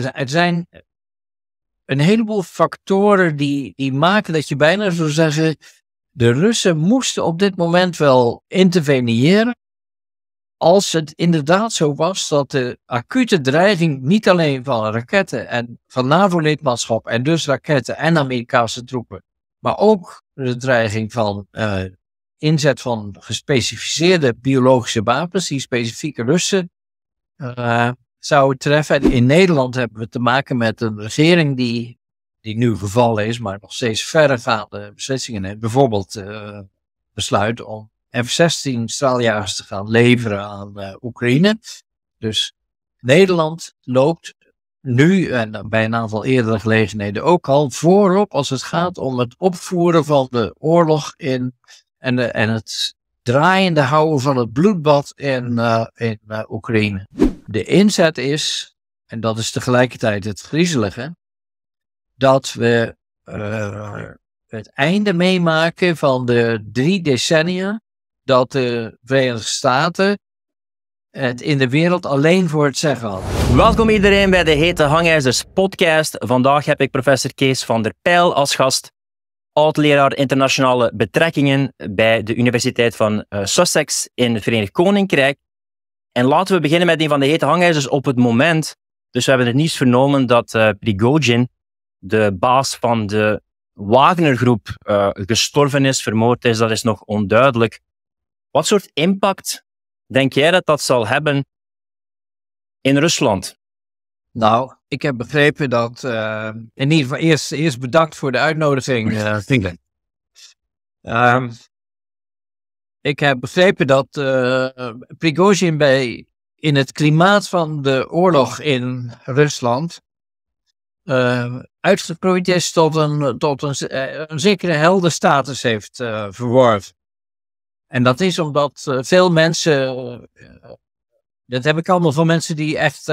er zijn een heleboel factoren die, die maken dat je bijna zou zeggen. De Russen moesten op dit moment wel interveneren. Als het inderdaad zo was dat de acute dreiging niet alleen van raketten en van NAVO-lidmaatschap en dus raketten en Amerikaanse troepen, maar ook de dreiging van eh, inzet van gespecificeerde biologische wapens die specifieke Russen eh, zou treffen. In Nederland hebben we te maken met een regering die, die nu gevallen is, maar nog steeds verregaande beslissingen neemt. Bijvoorbeeld uh, besluit om F-16 straaljagers te gaan leveren aan eh, Oekraïne. Dus Nederland loopt nu en bij een aantal eerdere gelegenheden ook al voorop als het gaat om het opvoeren van de oorlog in en, en het draaiende houden van het bloedbad in, eh, in Oekraïne de inzet is, en dat is tegelijkertijd het griezelige, dat we eh, het einde meemaken van de drie decennia dat de Verenigde Staten het in de wereld alleen voor het zeggen had. Welkom iedereen bij de Hete Hangijzers podcast. Vandaag heb ik professor Kees van der Pijl als gast, oud-leraar internationale betrekkingen bij de Universiteit van eh, Sussex in het Verenigd Koninkrijk. En laten we beginnen met een van de hete hangijzers op het moment. Dus we hebben het nieuws vernomen dat uh, Prigozhin, de baas van de Wagner-groep, eh, gestorven is, vermoord is. Dat is nog onduidelijk. Wat soort impact denk jij dat dat zal hebben in Rusland? Nou, ik heb begrepen dat. Uh, in ieder eerst, eerst bedankt voor de uitnodiging, uh, um, ik heb begrepen dat uh, Prigozhin bij, in het klimaat van de oorlog in Rusland uh, is tot een, tot een, eh, zekere heldenstatus heeft verworven. En dat is omdat veel mensen, dat heb ik allemaal van mensen die echt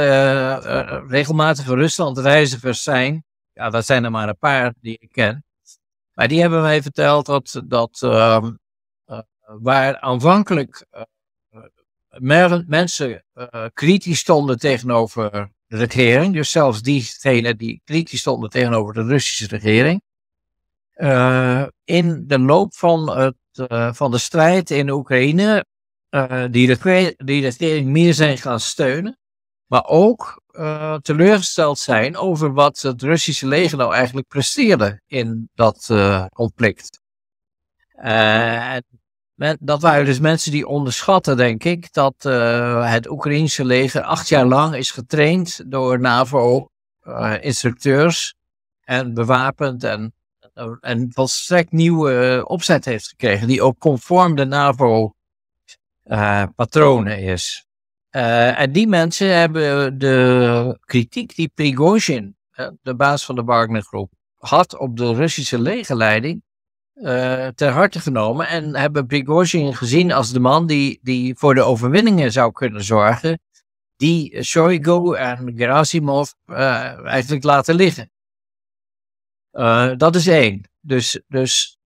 regelmatig voor Rusland reizigers zijn. Ja, dat zijn er maar een paar die ik ken. Maar die hebben mij verteld dat, dat ehm, waar aanvankelijk eh, mensen eh, kritisch stonden tegenover de regering, dus zelfs diegenen die kritisch stonden tegenover de Russische regering, eh, in de loop van, het, van de strijd in Oekraïne, die, de, regering meer zijn gaan steunen, maar ook teleurgesteld zijn over wat het Russische leger nou eigenlijk presteerde in dat conflict. en men, dat waren dus mensen die onderschatten, denk ik, dat eh, het Oekraïense leger acht jaar lang is getraind door NAVO-instructeurs eh, en bewapend en, en volstrekt nieuwe opzet heeft gekregen, die ook conform de NAVO-patronen eh, is. en die mensen hebben de kritiek die Prigozhin, de baas van de Wagner-groep, had op de Russische legerleiding, eh, ter harte genomen en hebben Prigozhin gezien als de man die, die voor de overwinningen zou kunnen zorgen, die Shoigu en Gerasimov eh, eigenlijk laten liggen. Eh, dat is één. Dus, dus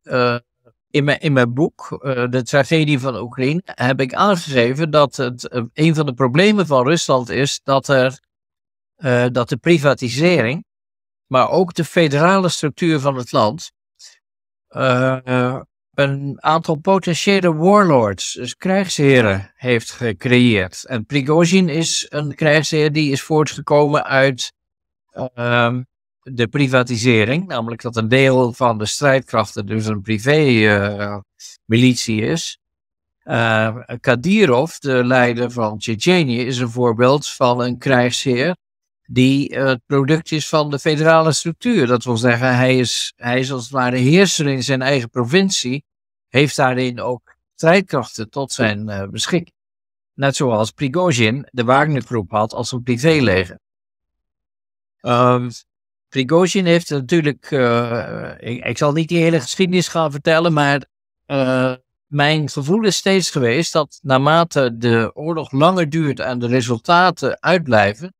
in, mijn, in mijn boek, De tragedie van Oekraïne, heb ik aangegeven dat het, een van de problemen van Rusland is dat, er, dat de privatisering, maar ook de federale structuur van het land, eh, een aantal potentiële warlords, dus krijgsheren, heeft gecreëerd. En Prigozhin is een krijgsheer die is voortgekomen uit ehm, de privatisering, namelijk dat een deel van de strijdkrachten dus een privé-militie eh, is. Uh, eh, Kadirov, de leider van Tsjetsjenië, is een voorbeeld van een krijgsheer die eh, het product is van de federale structuur. Dat wil zeggen, hij is, hij is als het ware heerser in zijn eigen provincie, heeft daarin ook strijdkrachten tot zijn eh, beschik. beschikking. Net zoals Prigozhin de Wagner-groep had als een privéleger. Um, Prigozhin heeft natuurlijk, eh, ik, zal niet die hele geschiedenis gaan vertellen, maar mijn gevoel is steeds geweest dat naarmate de oorlog langer duurt en de resultaten uitblijven,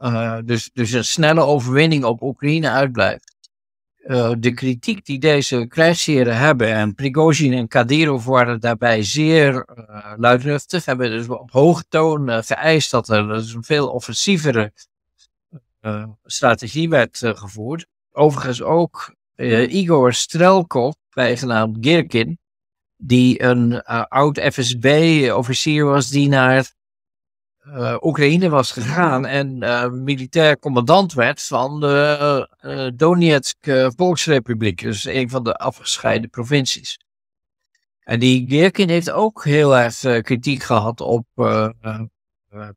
eh, dus, dus een snelle overwinning op Oekraïne uitblijft. Eh, de kritiek die deze krijgsheren hebben, en Prigozhin en Kadyrov waren daarbij zeer uh, luidruchtig, hebben dus op hoge toon geëist dat er dus een veel offensievere strategie werd gevoerd. Overigens ook Igor Strelkov, bijgenaamd Girkin, die een oud FSB-officier was die naar eh, Oekraïne was gegaan en eh, militair commandant werd van de uh, Donetsk Volksrepubliek, dus een van de afgescheiden provincies. En die Gierkin heeft ook heel erg kritiek gehad op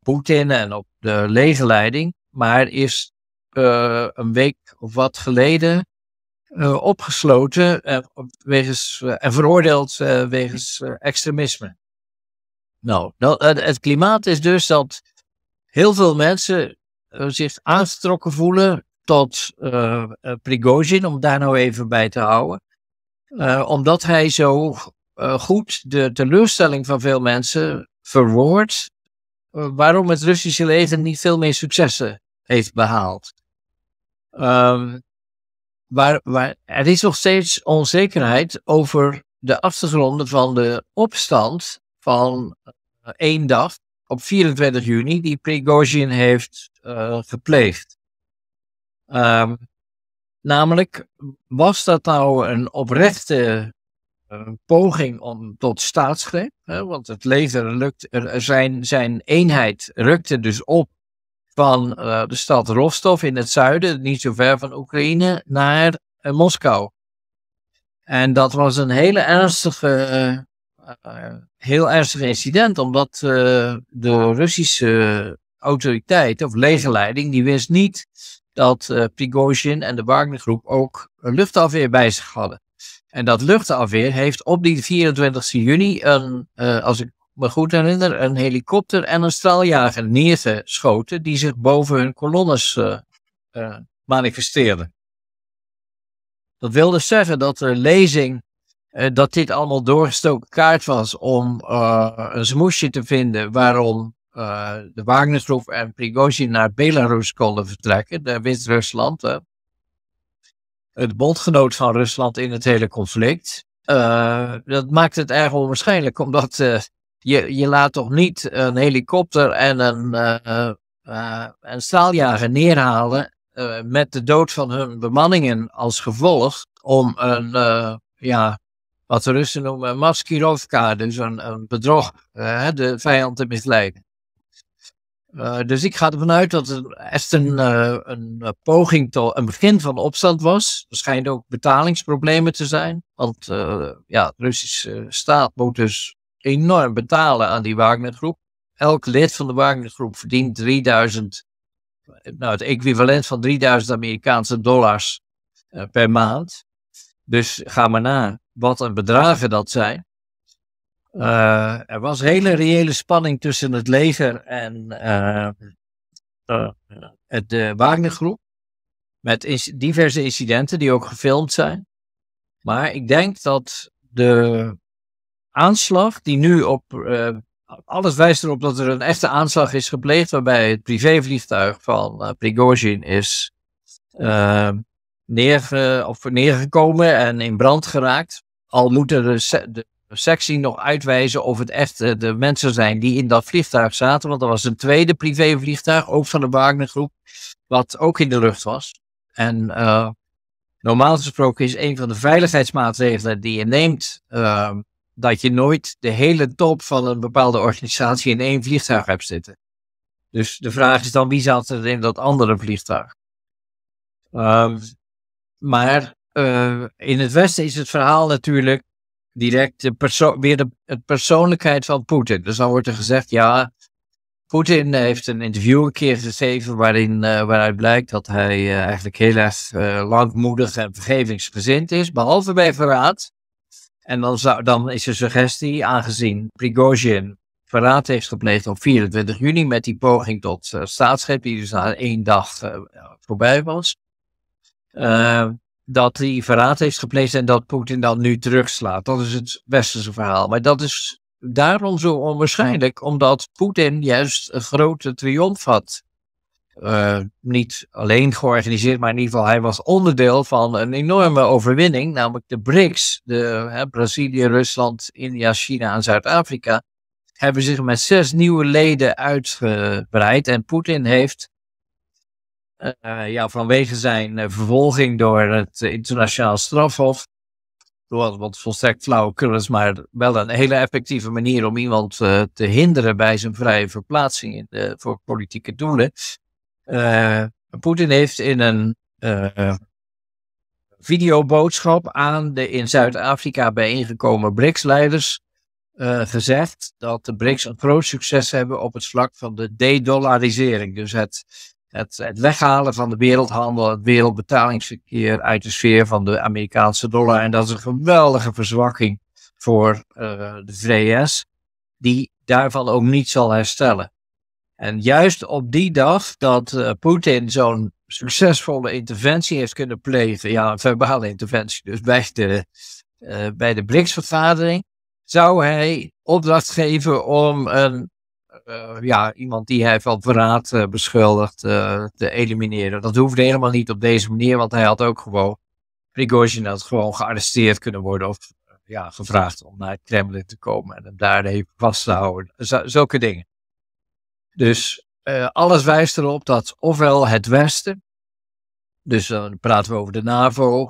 Poetin en op de legerleiding, maar is een week of wat geleden opgesloten wegens, en veroordeeld wegens extremisme. Nou, nou het klimaat is dus dat heel veel mensen eh, zich aangetrokken voelen tot uh, Prigozhin, om daar nou even bij te houden. omdat hij zo goed de teleurstelling van veel mensen verwoordt waarom het Russische leger niet veel meer successen heeft behaald. Ehm, waar, waar, er is nog steeds onzekerheid over de achtergronden van de opstand van eh, één dag op 24 juni die Prigozhin heeft eh, gepleegd. Ehm, namelijk, was dat nou een oprechte een eh, poging om tot staatsgreep. Hè, want het leger lukt, zijn, zijn eenheid rukte dus op van de stad Rostov in het zuiden, niet zo ver van Oekraïne, naar Moskou. En dat was een hele ernstige eh, heel ernstig incident, omdat eh, de Russische autoriteit of legerleiding, die wist niet dat uh, Prigozhin en de Wagnergroep ook een luchtafweer bij zich hadden. En dat luchtafweer heeft op die 24 juni, een, als ik me goed herinner, een helikopter en een straaljager neergeschoten die zich boven hun kolonnes manifesteerden. Dat wilde dus zeggen dat de lezing eh, dat dit allemaal doorgestoken kaart was om eh, een smoesje te vinden waarom eh, de Wagnersgroep en Prigozhin naar Belarus konden vertrekken, de Wit-Rusland, het bondgenoot van Rusland in het hele conflict. dat maakt het erg onwaarschijnlijk, omdat je, je laat toch niet een helikopter en een, uh, een straaljager neerhalen met de dood van hun bemanningen als gevolg om een, ja, wat de Russen noemen maskirovka, dus een, bedrog, eh, de vijand te misleiden. Eh, dus ik ga ervan uit dat het echt een, eh, een poging tot een begin van opstand was. Er schijnen ook betalingsproblemen te zijn, want ja, de Russische staat moet dus enorm betalen aan die Wagnergroep. Elk lid van de Wagnergroep verdient 3000, nou het equivalent van 3000 Amerikaanse dollars per maand. Dus ga maar na. Wat een bedragen dat zijn. Eh, er was hele reële spanning tussen het leger en uh, het, de Wagnergroep. Met diverse incidenten die ook gefilmd zijn. Maar ik denk dat de aanslag die nu op. alles wijst erop dat er een echte aanslag is gepleegd. waarbij het privévliegtuig van Prigozhin is neerge, of neergekomen en in brand geraakt. Al moeten de, de sectie nog uitwijzen of het echt eh, de mensen zijn die in dat vliegtuig zaten. Want er was een tweede privévliegtuig, ook van de Wagner groep, wat ook in de lucht was. En eh, normaal gesproken is een van de veiligheidsmaatregelen die je neemt, eh, dat je nooit de hele top van een bepaalde organisatie in één vliegtuig hebt zitten. Dus de vraag is dan, wie zat er in dat andere vliegtuig? Um, maar eh, in het Westen is het verhaal natuurlijk direct weer de persoonlijkheid van Poetin. Dus dan wordt er gezegd, ja, Poetin heeft een interview een keer gegeven waarin, eh, waaruit blijkt dat hij eh, eigenlijk heel erg langmoedig en vergevingsgezind is, behalve bij verraad. En dan, zou, dan is de suggestie, aangezien Prigozhin verraad heeft gepleegd op 24 juni met die poging tot staatsgreep, die dus na één dag voorbij was, Ehm, dat hij verraad heeft gepleegd en dat Poetin dan nu terugslaat. Dat is het westerse verhaal. Maar dat is daarom zo onwaarschijnlijk, omdat Poetin juist een grote triomf had. Ehm, niet alleen georganiseerd, maar in ieder geval hij was onderdeel van een enorme overwinning, namelijk de BRICS, de, hè, Brazilië, Rusland, India, China en Zuid-Afrika, hebben zich met zes nieuwe leden uitgebreid en Poetin heeft eh, ja, vanwege zijn eh, vervolging door het eh, internationaal strafhof wat, wat volstrekt flauwekul is, maar wel een hele effectieve manier om iemand te hinderen bij zijn vrije verplaatsing voor politieke doelen. Poetin heeft in een videoboodschap aan de in Zuid-Afrika bijeengekomen BRICS-leiders gezegd dat de BRICS een groot succes hebben op het vlak van de de-dollarisering. Dus het het, weghalen van de wereldhandel, het wereldbetalingsverkeer uit de sfeer van de Amerikaanse dollar. En dat is een geweldige verzwakking voor eh, de VS, die daarvan ook niet zal herstellen. En juist op die dag dat uh, Poetin zo'n succesvolle interventie heeft kunnen plegen, ja, een verbale interventie, dus bij de, uh, bij de BRICS-vergadering, zou hij opdracht geven om een eh, ja, iemand die hij van verraad eh, beschuldigt eh, te elimineren. Dat hoefde helemaal niet op deze manier, want hij had ook gewoon, Prigozhin had gewoon gearresteerd kunnen worden of ja, gevraagd om naar het Kremlin te komen en hem daar even vast te houden. zulke dingen. Dus alles wijst erop dat ofwel het Westen, dus dan praten we over de NAVO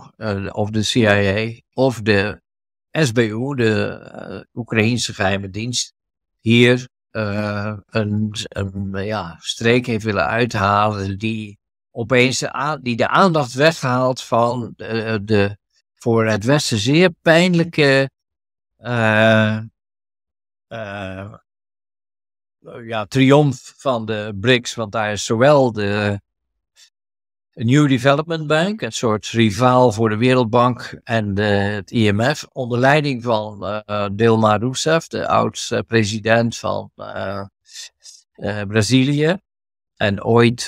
of de CIA of de SBU, de Oekraïense geheime dienst, hier eh, een, een ja, streek heeft willen uithalen die opeens de, die de aandacht weghaalt van de, eh, de voor het Westen zeer pijnlijke eh, ja, triomf van de BRICS. Want daar is zowel de New Development Bank, een soort rivaal voor de Wereldbank en de, het IMF, onder leiding van uh, Dilma Rousseff, de oud-president van eh, eh, Brazilië. En ooit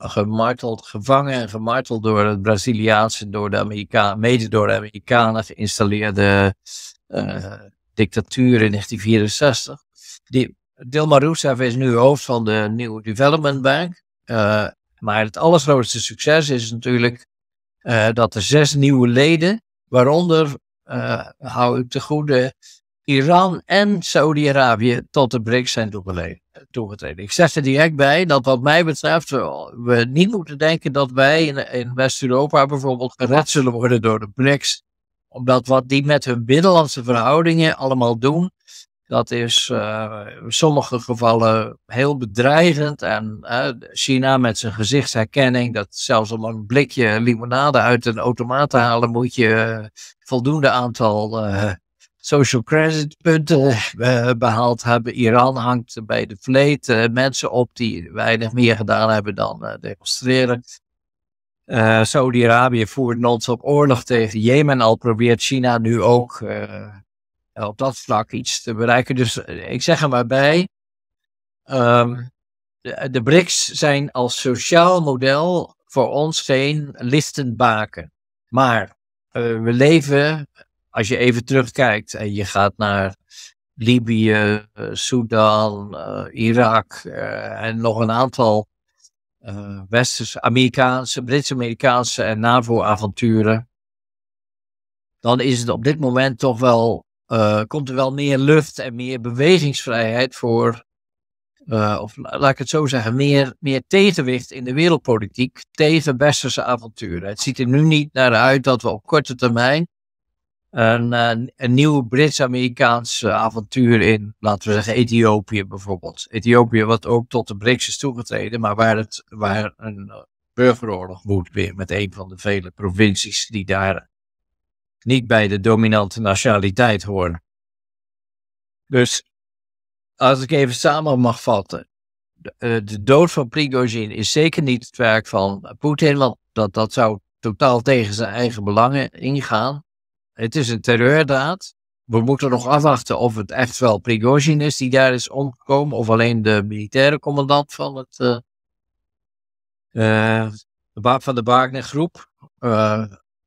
gemarteld, gevangen en gemarteld door het Braziliaanse, door de Amerikaan, mede door de Amerikanen geïnstalleerde dictatuur in 1964. Die, Dilma Rousseff is nu hoofd van de New Development Bank. Maar het allergrootste succes is natuurlijk eh, dat er zes nieuwe leden, waaronder, eh, hou ik de goede, Iran en Saudi-Arabië tot de BRICS zijn toegetreden. Ik zeg er direct bij dat wat mij betreft eh, we niet moeten denken dat wij in, in West-Europa bijvoorbeeld gered zullen worden door de BRICS. Omdat wat die met hun binnenlandse verhoudingen allemaal doen, dat is eh, in sommige gevallen heel bedreigend. En China met zijn gezichtsherkenning, dat zelfs om een blikje limonade uit een automaat te halen, moet je eh, voldoende aantal eh, social credit punten behaald hebben. Iran hangt bij de vleet mensen op die weinig meer gedaan hebben dan demonstreren. Saudi-Arabië voert non op oorlog tegen Jemen, al probeert China nu ook eh, op dat vlak iets te bereiken. Dus eh, ik zeg er maar bij. Ehm, de, de, BRICS zijn als sociaal model voor ons geen listend baken. Maar eh, we leven, als je even terugkijkt en je gaat naar Libië, Sudan, Irak en nog een aantal Westerse, Amerikaanse, Britse, Amerikaanse en NAVO-avonturen. Dan is het op dit moment toch wel eh, komt er wel meer lucht en meer bewegingsvrijheid voor, eh, of laat ik het zo zeggen, meer, meer tegenwicht in de wereldpolitiek tegen westerse avonturen. Het ziet er nu niet naar uit dat we op korte termijn een, een, een nieuw Brits-Amerikaans avontuur in, laten we zeggen, Ethiopië bijvoorbeeld. Ethiopië, wat ook tot de BRICS is toegetreden, maar waar, het, waar een eh, burgeroorlog woedt weer met een van de vele provincies die daar niet bij de dominante nationaliteit horen. Dus als ik even samen mag vatten, eh, de, dood van Prigozhin is zeker niet het werk van Poetin, want dat, dat zou totaal tegen zijn eigen belangen ingaan. Het is een terreurdaad. We moeten nog afwachten of het echt wel Prigozhin is die daar is omgekomen, of alleen de militaire commandant van, het, eh, eh, van de Wagner-groep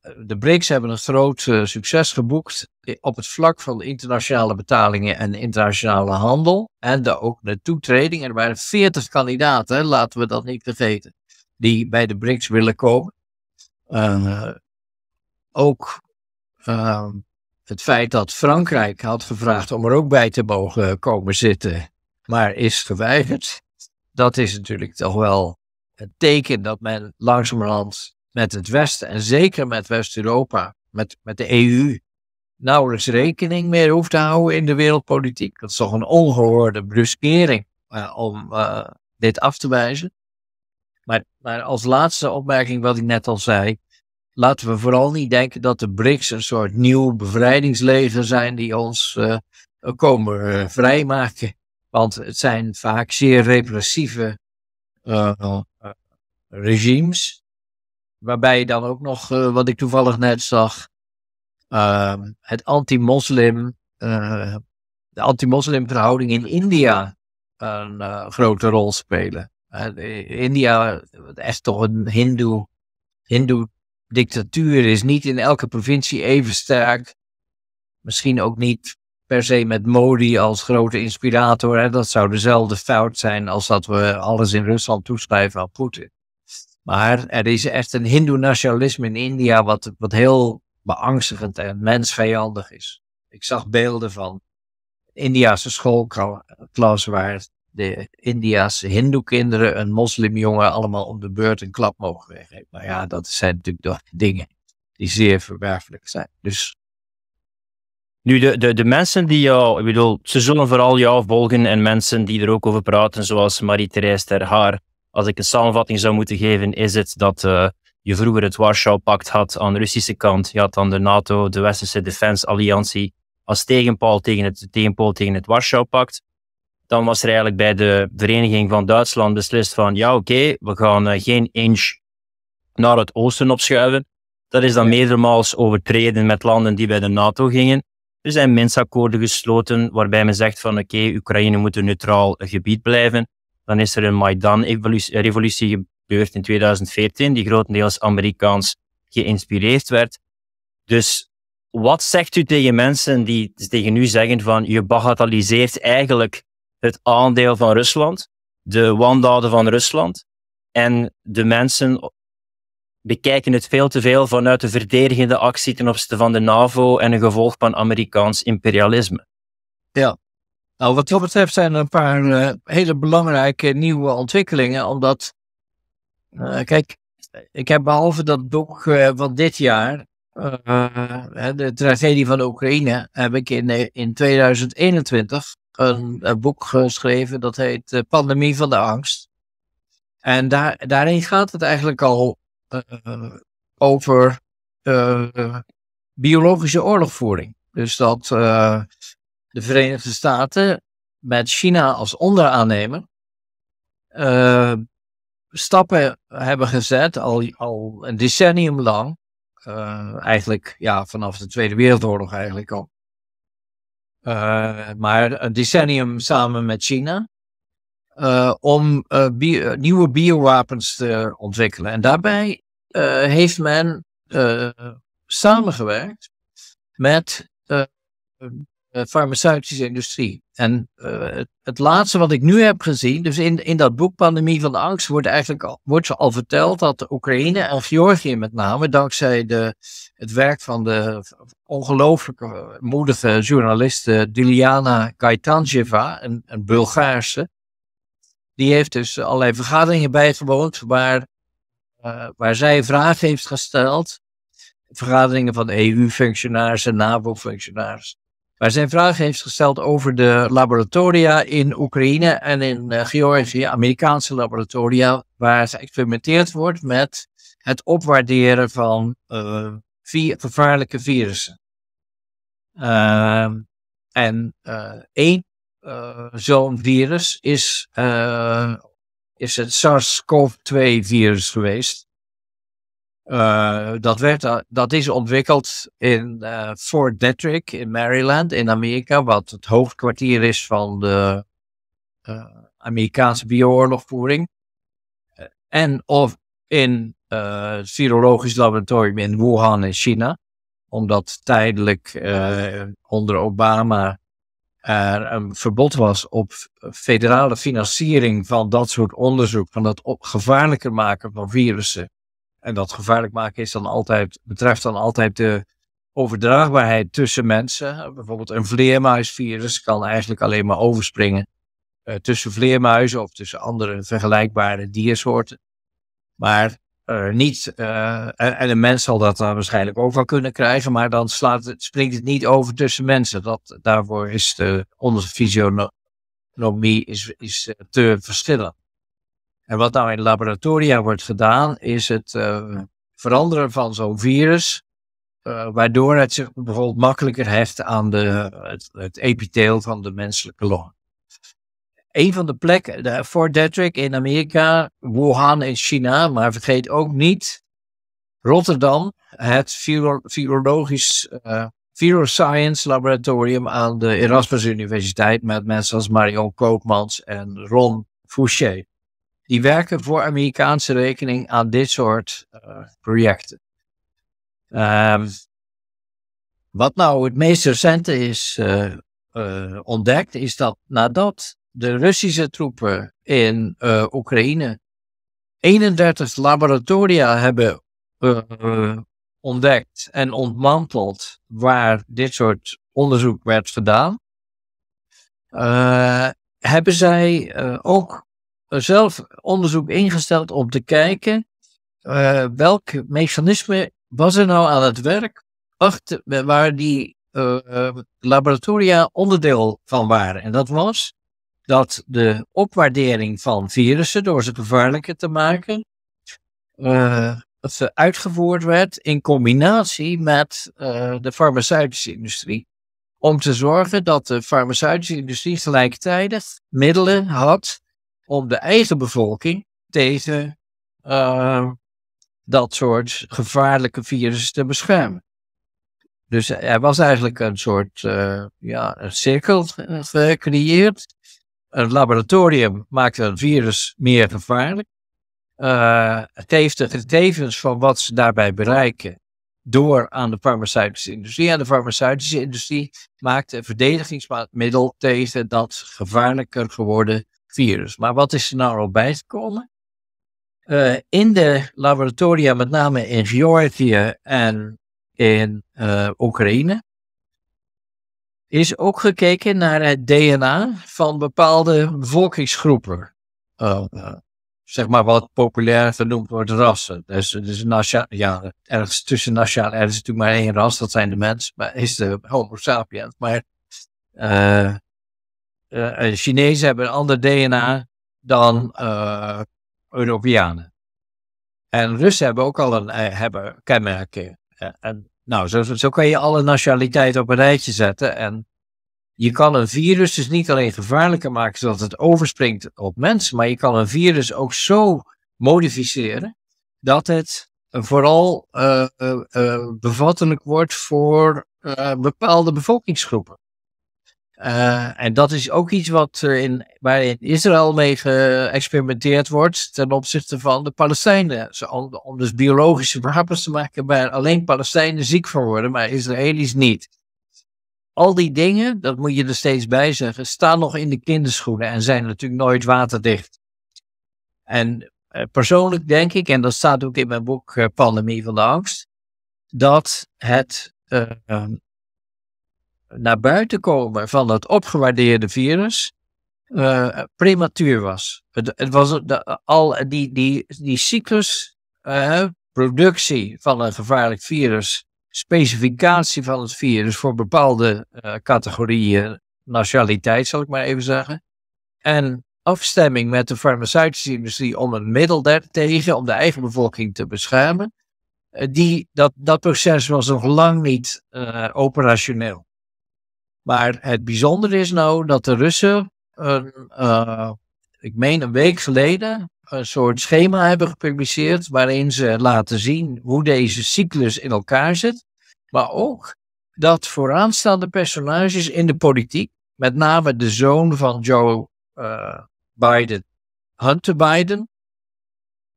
de BRICS hebben een groot eh, succes geboekt op het vlak van internationale betalingen en internationale handel. En de, ook de toetreding. Er waren 40 kandidaten, laten we dat niet vergeten, die bij de BRICS willen komen. Eh, ook ehm, het feit dat Frankrijk had gevraagd om er ook bij te mogen komen zitten, maar is geweigerd. Dat is natuurlijk toch wel een teken dat men langzamerhand met het Westen en zeker met West-Europa, met, met de EU, nauwelijks rekening meer hoeft te houden in de wereldpolitiek. Dat is toch een ongehoorde bruskering eh, om eh, dit af te wijzen. Maar, maar als laatste opmerking wat ik net al zei, laten we vooral niet denken dat de BRICS een soort nieuw bevrijdingsleger zijn die ons eh, komen vrijmaken. Want het zijn vaak zeer repressieve regimes Waarbij je dan ook nog, eh, wat ik toevallig net zag, ehm, het anti-moslim, eh, de anti-moslim verhouding in India een eh, grote rol spelen. India, is toch een hindoe, hindoe dictatuur is niet in elke provincie even sterk. Misschien ook niet per se met Modi als grote inspirator. Hè? Dat zou dezelfde fout zijn als dat we alles in Rusland toeschrijven aan Poetin. Maar er is echt een hindoe-nationalisme in India wat, wat heel beangstigend en mensvijandig is. Ik zag beelden van Indiase schoolklas waar de Indiaanse hindoe-kinderen een moslimjongen allemaal om de beurt een klap mogen geven. Maar nou ja, dat zijn natuurlijk dingen die zeer verwerfelijk zijn. Dus nu, de, de, de mensen die jou, ik bedoel, ze zullen vooral jou volgen en mensen die er ook over praten, zoals marie ter Haar als ik een samenvatting zou moeten geven, is het dat eh, je vroeger het Warschau-pact had aan de Russische kant. Je had dan de NATO, de Westerse Defense Alliantie, als tegenpaal tegen het, tegenpool tegen het Warschau-pact. Dan was er eigenlijk bij de Vereniging van Duitsland beslist van, ja oké, we gaan eh, geen inch naar het oosten opschuiven. Dat is dan meermaals overtreden met landen die bij de NATO gingen. Er zijn akkoorden gesloten waarbij men zegt van oké, Oekraïne moet een neutraal gebied blijven. Dan is er een Maidan-revolutie gebeurd in 2014, die grotendeels Amerikaans geïnspireerd werd. Dus wat zegt u tegen mensen die tegen u zeggen van je bagatelliseert eigenlijk het aandeel van Rusland, de wandaden van Rusland en de mensen bekijken het veel te veel vanuit de verdedigende actie ten opzichte van de NAVO en een gevolg van Amerikaans imperialisme. Ja, nou, wat dat betreft zijn er een paar eh, hele belangrijke nieuwe ontwikkelingen. Omdat, eh, kijk, ik heb behalve dat boek eh, van dit jaar, de tragedie van de Oekraïne, heb ik in, in 2021 een, een boek geschreven dat heet Pandemie van de Angst. En daar, daarin gaat het eigenlijk al over biologische oorlogvoering. Dus dat de Verenigde Staten met China als onderaannemer eh, stappen hebben gezet, al, al een decennium lang, eh, eigenlijk ja, vanaf de Tweede Wereldoorlog eigenlijk al. Eh, maar een decennium samen met China. om nieuwe biowapens te ontwikkelen. En daarbij heeft men samengewerkt met eh, farmaceutische industrie. En eh, het, laatste wat ik nu heb gezien, dus in, in dat boek Pandemie van de Angst, wordt eigenlijk al, wordt al verteld dat Oekraïne en Georgië met name, dankzij de, het werk van de ongelooflijke moedige journaliste eh, Diliana Kaitanjeva, een, een Bulgaarse, die heeft dus allerlei vergaderingen bijgewoond waar, waar zij vragen heeft gesteld. Vergaderingen van EU-functionarissen, NAVO-functionarissen. Maar zijn vraag heeft gesteld over de laboratoria in Oekraïne en in eh, Georgië, Amerikaanse laboratoria, waar geëxperimenteerd wordt met het opwaarderen van eh, gevaarlijke virussen. Ehm, en eh, één zo'n virus is, is het SARS-CoV-2 virus geweest. Eh, dat, werd, eh, dat is ontwikkeld in eh, Fort Detrick in Maryland in Amerika, wat het hoofdkwartier is van de uh, Amerikaanse biooorlogvoering. En of in het virologisch laboratorium in Wuhan in China, omdat tijdelijk onder Obama er een verbod was op federale financiering van dat soort onderzoek, van dat gevaarlijker maken van virussen en dat gevaarlijk maken is dan altijd, betreft dan altijd de overdraagbaarheid tussen mensen. Bijvoorbeeld een vleermuisvirus kan eigenlijk alleen maar overspringen eh, tussen vleermuizen of tussen andere vergelijkbare diersoorten. Maar eh, niet, eh, en, een mens zal dat dan waarschijnlijk ook wel kunnen krijgen, maar dan slaat het, springt het niet over tussen mensen. Dat, daarvoor is de, onze fysiognomie is, is te verschillen. En wat nou in laboratoria wordt gedaan, is het eh, veranderen van zo'n virus, eh, waardoor het zich bijvoorbeeld makkelijker heft aan de, het, het epitheel van de menselijke long. Een van de plekken, Fort Detrick in Amerika, Wuhan in China, maar vergeet ook niet Rotterdam, het virologisch uh, eh, Viroscience Laboratorium aan de Erasmus Universiteit met mensen als Marion Koopmans en Ron Fouché die werken voor Amerikaanse rekening aan dit soort eh, projecten. Ehm, wat nou het meest recente is eh, eh, ontdekt, is dat nadat de Russische troepen in Oekraïne 31 laboratoria hebben ontdekt en ontmanteld waar dit soort onderzoek werd gedaan, hebben zij ook zelf onderzoek ingesteld om te kijken eh, welk mechanisme was er nou aan het werk achter, eh, waar die eh, laboratoria onderdeel van waren. En dat was dat de opwaardering van virussen door ze gevaarlijker te maken, dat ze uitgevoerd werd in combinatie met de farmaceutische industrie. Om te zorgen dat de farmaceutische industrie gelijktijdig middelen had om de eigen bevolking tegen eh, dat soort gevaarlijke virussen te beschermen. Dus er was eigenlijk een soort eh, ja, een cirkel gecreëerd. Een laboratorium maakte een virus meer gevaarlijk. Eh, het heeft de gegevens van wat ze daarbij bereiken door aan de farmaceutische industrie. En de farmaceutische industrie maakt een verdedigingsmiddel tegen dat gevaarlijker geworden virus. Maar wat is er nou al bijgekomen? Eh, in de laboratoria, met name in Georgië en in eh, Oekraïne, is ook gekeken naar het DNA van bepaalde bevolkingsgroepen. Eh, zeg maar wat populair genoemd wordt rassen. Dus, dus ja, ergens tussen nationaal, er is natuurlijk maar één ras, dat zijn de mensen, maar is de Homo sapiens. Maar eh, Chinezen hebben een ander DNA dan uh, Europeanen. En Russen hebben ook al een, eh, hebben kenmerken. En, nou, zo, zo kan je alle nationaliteiten op een rijtje zetten. En je kan een virus dus niet alleen gevaarlijker maken zodat het overspringt op mensen, maar je kan een virus ook zo modificeren dat het vooral uh, bevattelijk wordt voor bepaalde bevolkingsgroepen. Eh, en dat is ook iets wat er in, waar in Israël mee geëxperimenteerd wordt ten opzichte van de Palestijnen. om, dus biologische wapens te maken waar alleen Palestijnen ziek van worden, maar Israëli's niet. Al die dingen, dat moet je er steeds bij zeggen, staan nog in de kinderschoenen en zijn natuurlijk nooit waterdicht. En eh, persoonlijk denk ik, en dat staat ook in mijn boek eh, Pandemie van de Angst, dat het ehm, naar buiten komen van dat opgewaardeerde virus uh, prematuur was. Het, het was al die, die, die cyclus, eh, productie van een gevaarlijk virus, specificatie van het virus voor bepaalde uh, categorieën, nationaliteit zal ik maar even zeggen, en afstemming met de farmaceutische industrie om een middel daartegen, om de eigen bevolking te beschermen, die, dat, dat proces was nog lang niet operationeel. Maar het bijzondere is nou dat de Russen, een, eh, ik meen een week geleden, een soort schema hebben gepubliceerd waarin ze laten zien hoe deze cyclus in elkaar zit. Maar ook dat vooraanstaande personages in de politiek, met name de zoon van Joe eh, Biden, Hunter Biden,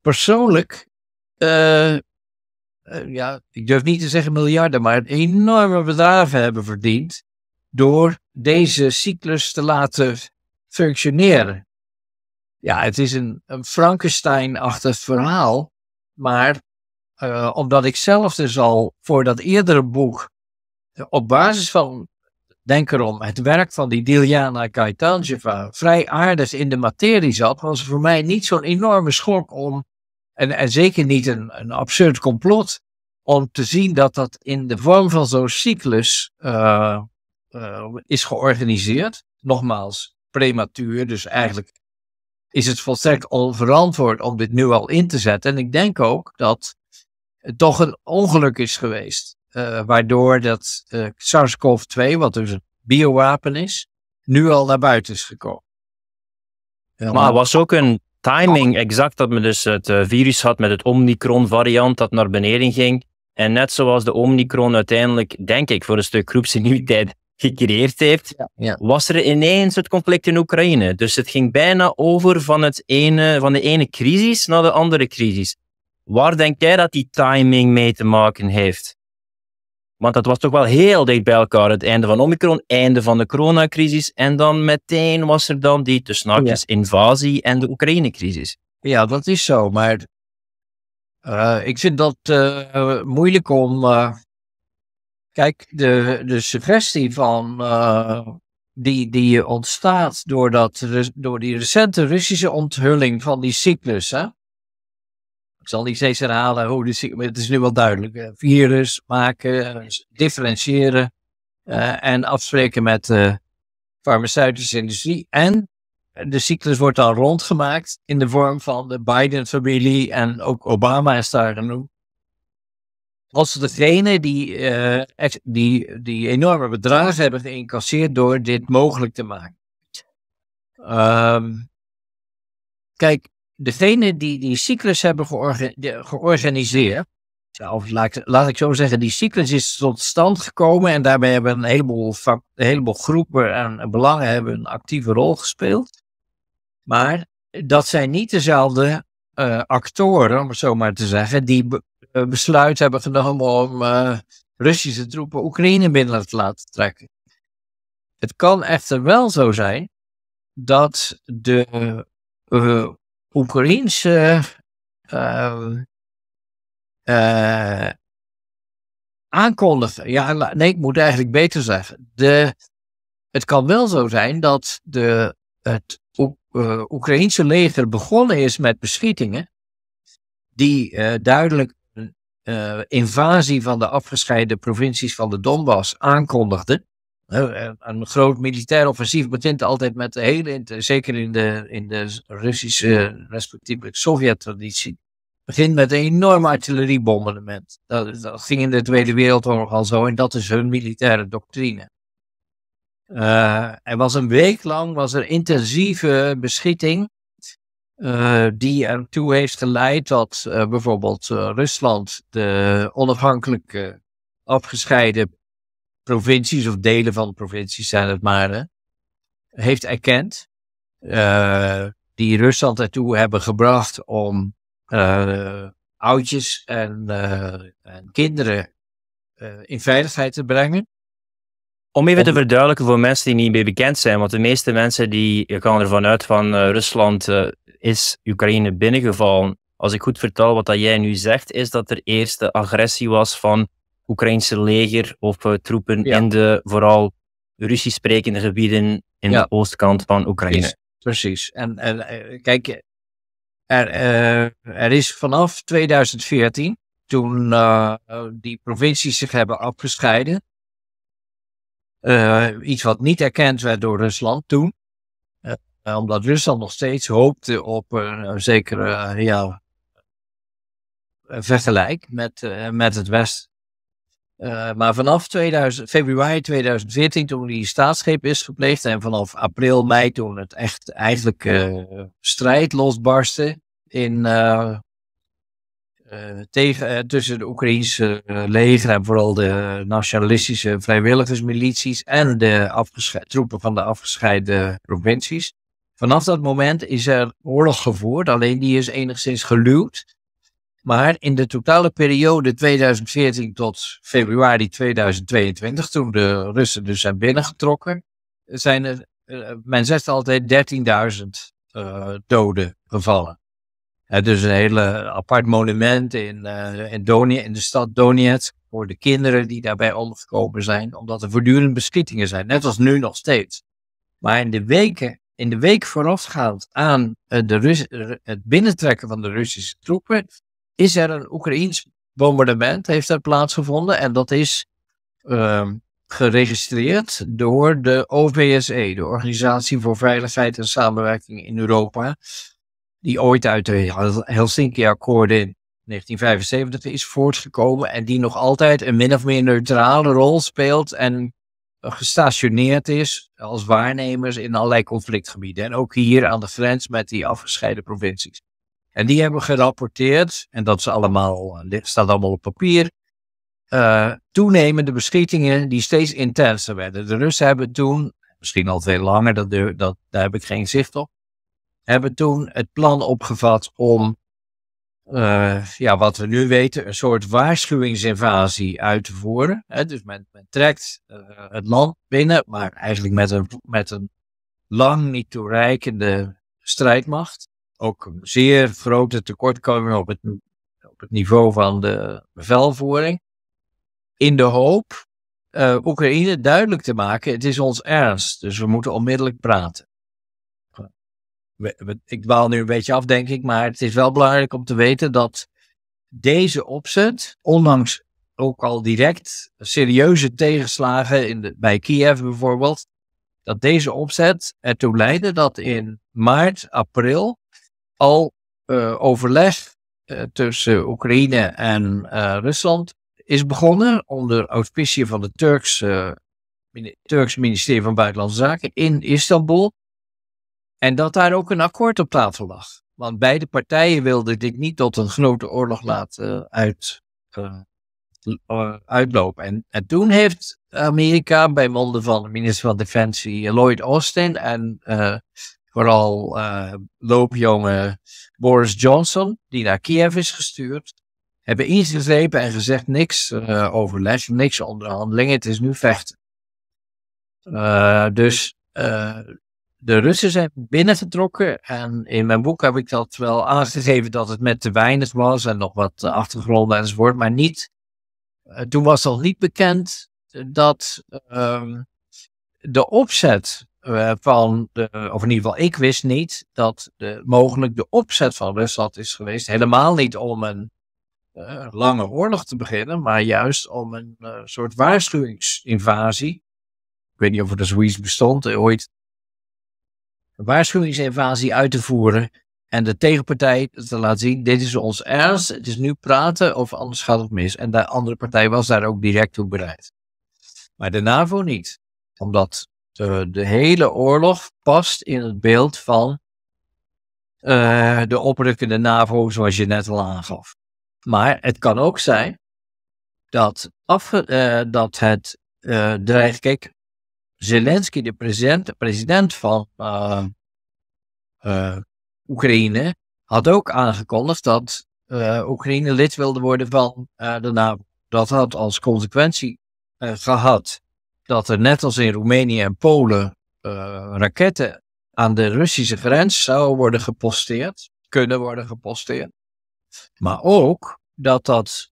persoonlijk, eh, ja, ik durf niet te zeggen miljarden, maar enorme bedragen hebben verdiend door deze cyclus te laten functioneren. Ja, het is een, een Frankenstein-achtig verhaal, maar eh, omdat ik zelf dus al voor dat eerdere boek eh, op basis van Denk erom, het werk van die Diliana Kaitanjeva vrij aardig in de materie zat, was voor mij niet zo'n enorme schok om, en, en zeker niet een, een absurd complot, om te zien dat dat in de vorm van zo'n cyclus eh, Ehm, is georganiseerd. Nogmaals, prematuur, dus eigenlijk is het volstrekt onverantwoord om dit nu al in te zetten. En ik denk ook dat het toch een ongeluk is geweest, eh, waardoor dat eh, SARS-CoV-2, wat dus een biowapen is, nu al naar buiten is gekomen. maar was ook een timing exact dat men dus het eh, virus had met het Omicron-variant dat naar beneden ging. En net zoals de Omicron uiteindelijk, denk ik, voor een stuk groepsimmuniteit gecreëerd heeft, was er ineens het conflict in Oekraïne. Dus het ging bijna over van, het ene, van de ene crisis naar de andere crisis. Waar denk jij dat die timing mee te maken heeft? Want dat was toch wel heel dicht bij elkaar. Het einde van Omicron, einde van de coronacrisis. En dan meteen was er dan die tussenhaakjes invasie en de Oekraïne-crisis. Ja, dat is zo. Maar eh, ik vind dat eh, moeilijk om eh, Kijk, de, de suggestie van, eh, die, die ontstaat door, door die recente Russische onthulling van die cyclus. Hè? Ik zal niet steeds herhalen hoe de cyclus, het is nu wel duidelijk. Eh, virus maken, eh, differentiëren en afspreken met de farmaceutische industrie. En de cyclus wordt dan rondgemaakt in de vorm van de Biden-familie en ook Obama is daar genoemd als degene die, eh, die, die enorme bedragen hebben geïncasseerd door dit mogelijk te maken. Ehm, kijk, degene die die cyclus hebben georganiseerd, of laat, ik zo zeggen, die cyclus is tot stand gekomen en daarbij hebben een heleboel, heleboel groepen en belangen hebben een actieve rol gespeeld. Maar dat zijn niet dezelfde eh, actoren, om het zo maar te zeggen, die eh, besluit hebben genomen om eh, Russische troepen Oekraïne binnen te laten trekken. Het kan echter wel zo zijn dat de eh, Oekraïense aankondigen. Ja, nee, ik moet eigenlijk beter zeggen. De, het kan wel zo zijn dat de, het Oekraïense leger begonnen is met beschietingen. Die duidelijk eh, invasie van de afgescheiden provincies van de Donbass aankondigde. een groot militair offensief begint altijd met de hele, zeker in de, in de Russische, respectievelijk Sovjet-traditie, begint met een enorm artilleriebombardement. Dat, dat, ging in de Tweede Wereldoorlog al zo en dat is hun militaire doctrine. Uh, er was een week lang was er intensieve beschieting eh, die ertoe heeft geleid dat eh, bijvoorbeeld eh, Rusland de onafhankelijke afgescheiden provincies of delen van de provincies zijn het maar, heeft erkend. die Rusland ertoe hebben gebracht om oudjes en, en kinderen in veiligheid te brengen. Om even te verduidelijken voor mensen die niet meer bekend zijn, want de meeste mensen die kan ervan uit van eh, Rusland eh, is Oekraïne binnengevallen. Als ik goed vertel wat dat jij nu zegt, is dat er eerst de agressie was van Oekraïnse leger of eh, troepen in de vooral Russisch sprekende gebieden in de oostkant van Oekraïne. Precies. Precies. En, en kijk, er, er, is vanaf 2014, toen die provincies zich hebben afgescheiden, eh, iets wat niet erkend werd door Rusland toen. Eh, omdat Rusland nog steeds hoopte op een zekere eh, ja, vergelijk met, met het Westen. maar vanaf 2000, februari 2014, toen die staatsgreep is gepleegd, en vanaf april, mei, toen het echt eigenlijk strijd losbarstte in, eh, tegen, eh, tussen de Oekraïnse eh, leger en vooral de nationalistische vrijwilligersmilities en de troepen van de afgescheiden provincies. Vanaf dat moment is er oorlog gevoerd, alleen die is enigszins geluwd. Maar in de totale periode 2014 tot februari 2022, toen de Russen dus zijn binnengetrokken, zijn er, men zegt altijd 13.000 doden gevallen. Eh, dus een hele apart monument in, eh, in, in de stad Donetsk voor de kinderen die daarbij omgekomen zijn, omdat er voortdurend beschietingen zijn, net als nu nog steeds. Maar in de weken, in de week voorafgaand aan eh, de Rus het binnentrekken van de Russische troepen, is er een Oekraïns bombardement, heeft er plaatsgevonden. En dat is ehm, geregistreerd door de OVSE, de Organisatie voor Veiligheid en Samenwerking in Europa die ooit uit de Helsinki-akkoorden in 1975 is voortgekomen en die nog altijd een min of meer neutrale rol speelt en eh, gestationeerd is als waarnemers in allerlei conflictgebieden. En ook hier aan de grens met die afgescheiden provincies. En die hebben gerapporteerd, en dat is allemaal, eh, staat allemaal op papier, eh, toenemende beschietingen die steeds intenser werden. De Russen hebben toen, misschien al veel langer, dat, dat, daar heb ik geen zicht op, hebben toen het plan opgevat om, eh, ja, wat we nu weten, een soort waarschuwingsinvasie uit te voeren. Hè? Dus men, men trekt eh, het land binnen, maar eigenlijk met een, met een lang niet toereikende strijdmacht. Ook een zeer grote tekortkomingen op het, op het niveau van de bevelvoering. In de hoop eh, Oekraïne duidelijk te maken: het is ons ernst, dus we moeten onmiddellijk praten ik dwaal nu een beetje af, denk ik, maar het is wel belangrijk om te weten dat deze opzet, ondanks ook al direct serieuze tegenslagen in de, bij Kiev bijvoorbeeld, dat deze opzet ertoe leidde dat in maart, april al uh, overleg eh, tussen Oekraïne en eh, Rusland is begonnen onder auspicie van het Turks, Turks ministerie van Buitenlandse Zaken in Istanbul. En dat daar ook een akkoord op tafel lag. Want beide partijen wilden dit niet tot een grote oorlog laten eh, uit, uh, uitlopen. En, en, toen heeft Amerika bij monden van de minister van Defensie Lloyd Austin en vooral uh, loopjonge Boris Johnson, die naar Kiev is gestuurd, hebben ingegrepen en gezegd niks overleg, niks onderhandeling, het is nu vechten. dus de Russen zijn binnengetrokken. En in mijn boek heb ik dat wel aangegeven dat het met te weinig was en nog wat eh, achtergronden enzovoort. Maar niet, eh, toen was al niet bekend dat ehm, de opzet eh, van, de, of in ieder geval ik wist niet, dat de, mogelijk de opzet van Rusland is geweest. Helemaal niet om een lange oorlog te beginnen, maar juist om een soort waarschuwingsinvasie. Ik weet niet of er zoiets bestond ooit waarschuwingsinvasie uit te voeren. En de tegenpartij te laten zien, dit is ons ernst, het is nu praten of anders gaat het mis. En de andere partij was daar ook direct toe bereid. Maar de NAVO niet, omdat eh, de, hele oorlog past in het beeld van uh, de oprukkende NAVO, zoals je net al aangaf. Maar het kan ook zijn dat, af, eh, dat het uh, dreigt. Zelensky, de president, president van eh, eh, Oekraïne, had ook aangekondigd dat eh, Oekraïne lid wilde worden van de NAVO. Dat had als consequentie gehad dat er net als in Roemenië en Polen raketten aan de Russische grens zouden worden geposteerd, kunnen worden geposteerd. Maar ook dat dat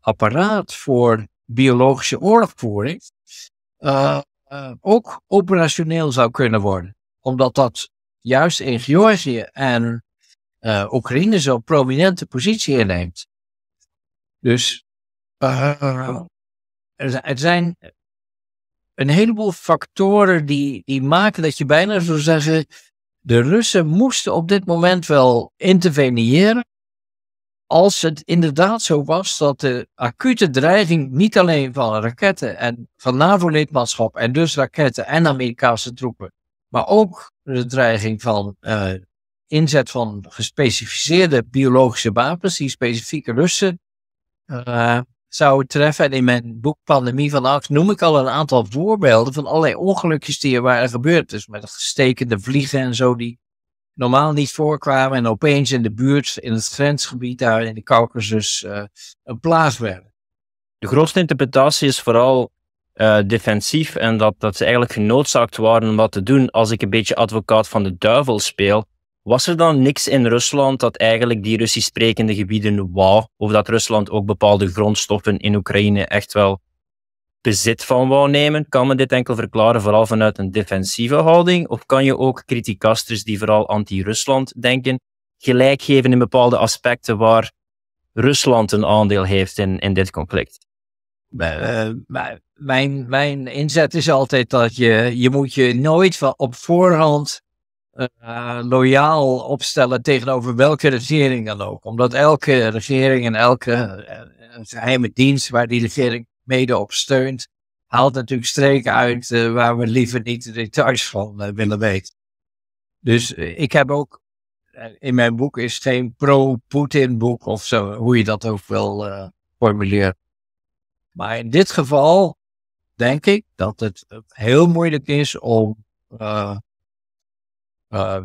apparaat voor biologische oorlogvoering uh, eh, ook operationeel zou kunnen worden. Omdat dat juist in Georgië en eh, Oekraïne zo'n prominente positie inneemt. Dus uh, er zijn een heleboel factoren die, die maken dat je bijna zou zeggen. De Russen moesten op dit moment wel interveneren als het inderdaad zo was dat de acute dreiging niet alleen van raketten en van NAVO-lidmaatschap en dus raketten en Amerikaanse troepen, maar ook de dreiging van eh, inzet van gespecificeerde biologische wapens die specifieke Russen eh, zouden treffen. En in mijn boek Pandemie van Angst noem ik al een aantal voorbeelden van allerlei ongelukjes die er waren gebeurd. Dus met gestekende vliegen en zo die normaal niet voorkwamen en opeens in de buurt, in het grensgebied daar in de Caucasus, uh, een plaats werden. De grootste interpretatie is vooral eh, defensief en dat, dat ze eigenlijk genoodzaakt waren om wat te doen. Als ik een beetje advocaat van de duivel speel, was er dan niks in Rusland dat eigenlijk die Russisch sprekende gebieden wou? Of dat Rusland ook bepaalde grondstoffen in Oekraïne echt wel bezit van wou nemen, kan men dit enkel verklaren vooral vanuit een defensieve houding? Of kan je ook criticasters die vooral anti-Rusland denken, gelijk geven in bepaalde aspecten waar Rusland een aandeel heeft in, in dit conflict? Eh, mijn, mijn inzet is altijd dat je, je moet je nooit op voorhand uh, loyaal opstellen tegenover welke regering dan ook. Omdat elke regering en elke eh, geheime dienst waar die regering mede op steunt, haalt natuurlijk streken uit eh, waar we liever niet de details van eh, willen weten. Dus eh, ik heb ook, in mijn boek is geen pro-Putin boek of zo, hoe je dat ook wil formuleren. Maar in dit geval denk ik dat het heel moeilijk is om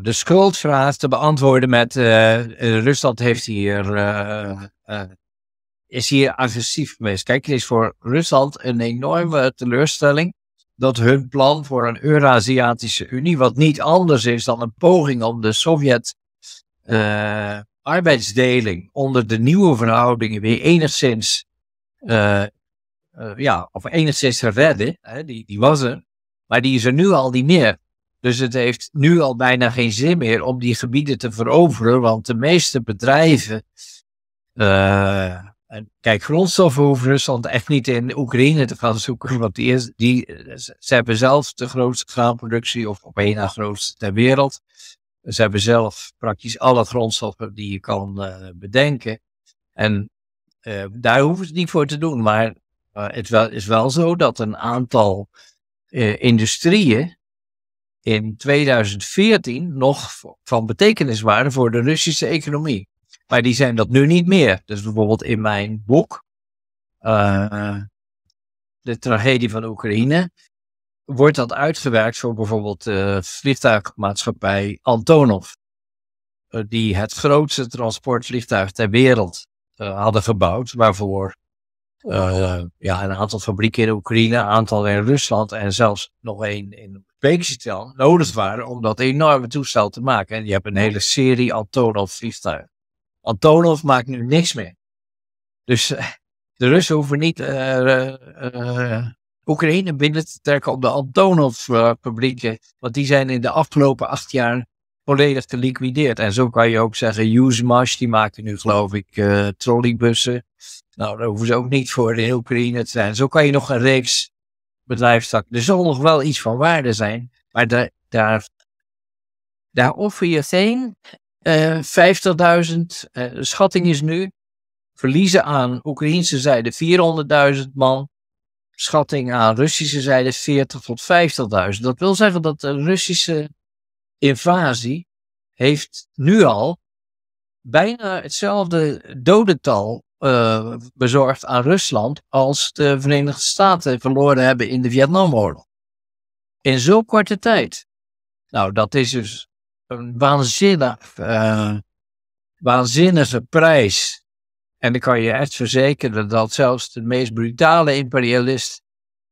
de schuldvraag te beantwoorden met Rusland heeft hier is hier agressief geweest. Kijk, het is voor Rusland een enorme teleurstelling dat hun plan voor een Eurasiatische Unie, wat niet anders is dan een poging om de Sovjet uh, arbeidsdeling onder de nieuwe verhoudingen weer enigszins, eh, eh, ja, of enigszins te redden, hè, die, die was er, maar die is er nu al niet meer. Dus het heeft nu al bijna geen zin meer om die gebieden te veroveren, want de meeste bedrijven, uh, en kijk, grondstoffen hoeven Rusland echt niet in Oekraïne te gaan zoeken, want die is, die, ze hebben zelf de grootste graanproductie, of op één na grootste ter wereld. Ze hebben zelf praktisch alle grondstoffen die je kan eh, bedenken. En eh, daar hoeven ze niet voor te doen. Maar eh, het wel, is wel zo dat een aantal industrieën in 2014 nog van betekenis waren voor de Russische economie. Maar die zijn dat nu niet meer. Dus bijvoorbeeld in mijn boek, eh, De tragedie van Oekraïne, wordt dat uitgewerkt voor bijvoorbeeld de eh, vliegtuigmaatschappij Antonov. Eh, die het grootste transportvliegtuig ter wereld hadden gebouwd. Waarvoor ja, een aantal fabrieken in Oekraïne, een aantal in Rusland en zelfs nog één in Pekingstel nodig waren om dat enorme toestel te maken. En je hebt een hele serie Antonov vliegtuigen. Antonov maakt nu niks meer. Dus eh, de Russen hoeven niet eh, eh, Oekraïne binnen te trekken op de antonov publiekje, Want die zijn in de afgelopen acht jaar volledig geliquideerd. En zo kan je ook zeggen, Yuzmash die maken nu geloof ik uh, trolleybussen. Nou, daar hoeven ze ook niet voor in Oekraïne te zijn. Zo kan je nog een reeks bedrijfstakken. Er zal nog wel iets van waarde zijn, maar daar, daar, daar offer je geen 50.000, eh, eh, de schatting is nu, verliezen aan Oekraïnse zijde 400.000 man. Schatting aan Russische zijde 40 tot 50.000. Dat wil zeggen dat de Russische invasie heeft nu al bijna hetzelfde dodental eh, bezorgd aan Rusland als de Verenigde Staten verloren hebben in de Vietnamoorlog. In zo'n korte tijd. Nou, dat is dus een waanzinnig, eh, waanzinnige prijs. En ik kan je echt verzekeren dat zelfs de meest brutale imperialist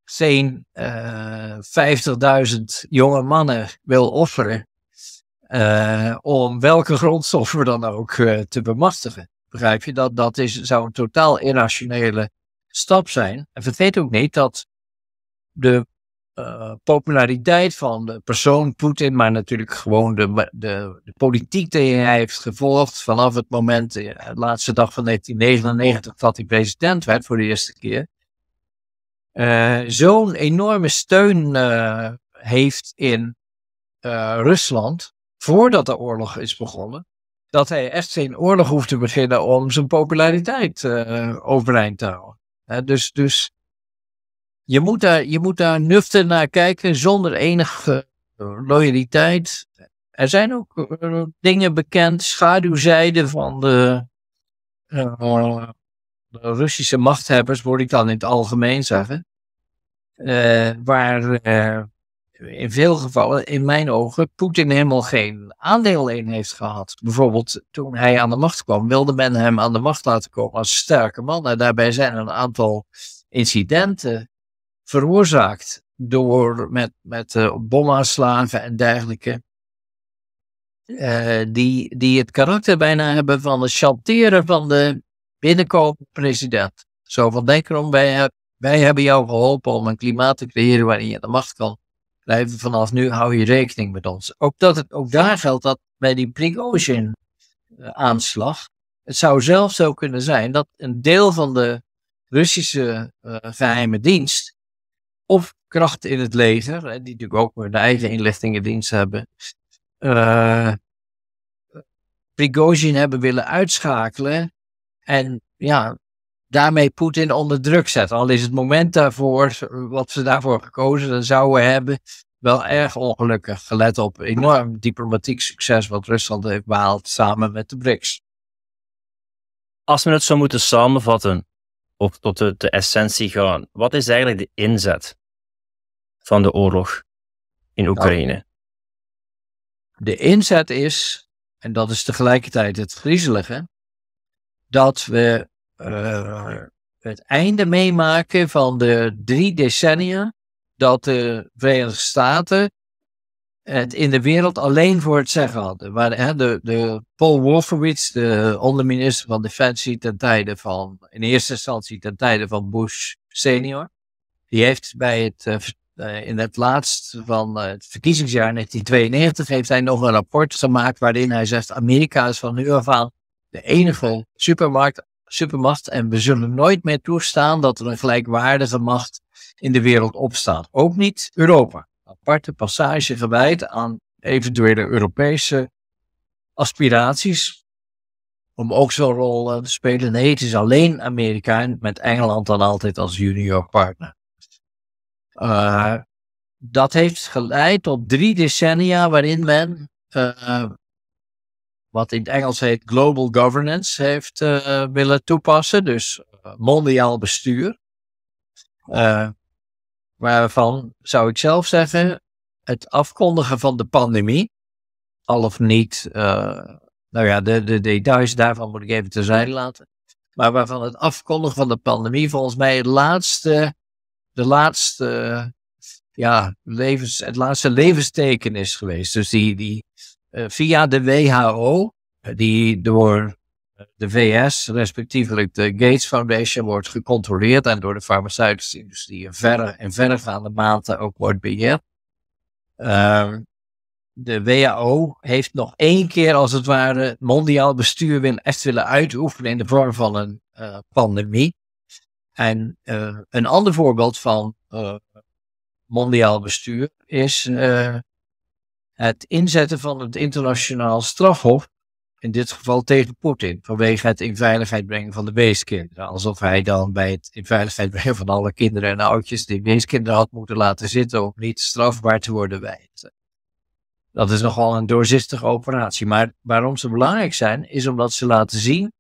geen 50.000 eh, jonge mannen wil offeren eh, om welke grondstoffen dan ook te bemachtigen. Begrijp je? Dat, dat is, zou een totaal irrationele stap zijn. En vergeet ook niet dat de uh, populariteit van de persoon Poetin, maar natuurlijk gewoon de, de, de, politiek die hij heeft gevolgd vanaf het moment, eh, de laatste dag van 1999, dat hij president werd voor de eerste keer. Eh, zo'n enorme steun heeft in Rusland, voordat de oorlog is begonnen, dat hij echt geen oorlog hoeft te beginnen om zijn populariteit overeind te houden. dus dus je moet daar, je moet daar nuchter naar kijken zonder enige eh, loyaliteit. Er zijn ook eh, dingen bekend, schaduwzijden van de, eh, de, Russische machthebbers, word ik dan in het algemeen zeggen. waar in veel gevallen, in mijn ogen, Poetin helemaal geen aandeel in heeft gehad. Bijvoorbeeld toen hij aan de macht kwam, wilde men hem aan de macht laten komen als sterke man. En daarbij zijn een aantal incidenten veroorzaakt door met, met uh, eh, bomaanslagen en dergelijke. Eh, die, die het karakter bijna hebben van het chanteren van de binnenkomende president. Zo van, denk erom, wij, wij hebben jou geholpen om een klimaat te creëren waarin je de macht kan blijven. Vanaf nu hou je rekening met ons. Ook, dat het, ook daar geldt dat bij die Prigozhin eh, aanslag, het zou zelfs zo kunnen zijn dat een deel van de Russische geheime dienst of krachten in het leger, hè, die natuurlijk ook de eigen inlichtingendienst hebben, uh, Prigozhin hebben willen uitschakelen. En ja, daarmee Poetin onder druk zetten. Al is het moment daarvoor, wat ze daarvoor gekozen zouden hebben, wel erg ongelukkig. Gelet op enorm diplomatiek succes wat Rusland heeft behaald samen met de BRICS. Als we het zo moeten samenvatten, of tot de essentie gaan, wat is eigenlijk de inzet van de oorlog in nou, Oekraïne? de inzet is, en dat is tegelijkertijd het griezelige, dat we eh, het einde meemaken van de drie decennia dat de Verenigde Staten het in de wereld alleen voor het zeggen hadden. hè, de, de Paul Wolfowitz, de onderminister van Defensie ten tijde van, in eerste instantie ten tijde van Bush senior, die heeft bij het eh, eh, in het laatst van eh, het verkiezingsjaar 1992 heeft hij nog een rapport gemaakt waarin hij zegt Amerika is van nu af aan de enige supermarkt, supermacht en we zullen nooit meer toestaan dat er een gelijkwaardige macht in de wereld opstaat. Ook niet Europa. Aparte passage gewijd aan eventuele Europese aspiraties om ook zo'n rol eh, te spelen. Nee, het is alleen Amerika en met Engeland dan altijd als junior partner. Eh, dat heeft geleid tot drie decennia waarin men, eh, wat in het Engels heet global governance, heeft eh, willen toepassen. Dus mondiaal bestuur. waarvan zou ik zelf zeggen, het afkondigen van de pandemie, al of niet, nou ja, de, de details daarvan moet ik even terzijde laten maar waarvan het afkondigen van de pandemie volgens mij het laatste de laatste, ja, levens, het laatste levensteken is geweest. Dus die, die eh, via de WHO, eh, die door eh, de VS, respectievelijk de Gates Foundation, wordt gecontroleerd en door de farmaceutische industrie in verder en de mate ook wordt beheerd. Ehm, de WHO heeft nog één keer, als het ware, mondiaal bestuur echt willen uitoefenen in de vorm van een pandemie. En eh, een ander voorbeeld van eh, mondiaal bestuur is eh, het inzetten van het internationaal strafhof, in dit geval tegen Poetin, vanwege het in veiligheid brengen van de weeskinderen. Alsof hij dan bij het in veiligheid brengen van alle kinderen en oudjes die weeskinderen had moeten laten zitten om niet strafbaar te worden bij het. Dat is nogal een doorzichtige operatie. Maar waarom ze belangrijk zijn, is omdat ze laten zien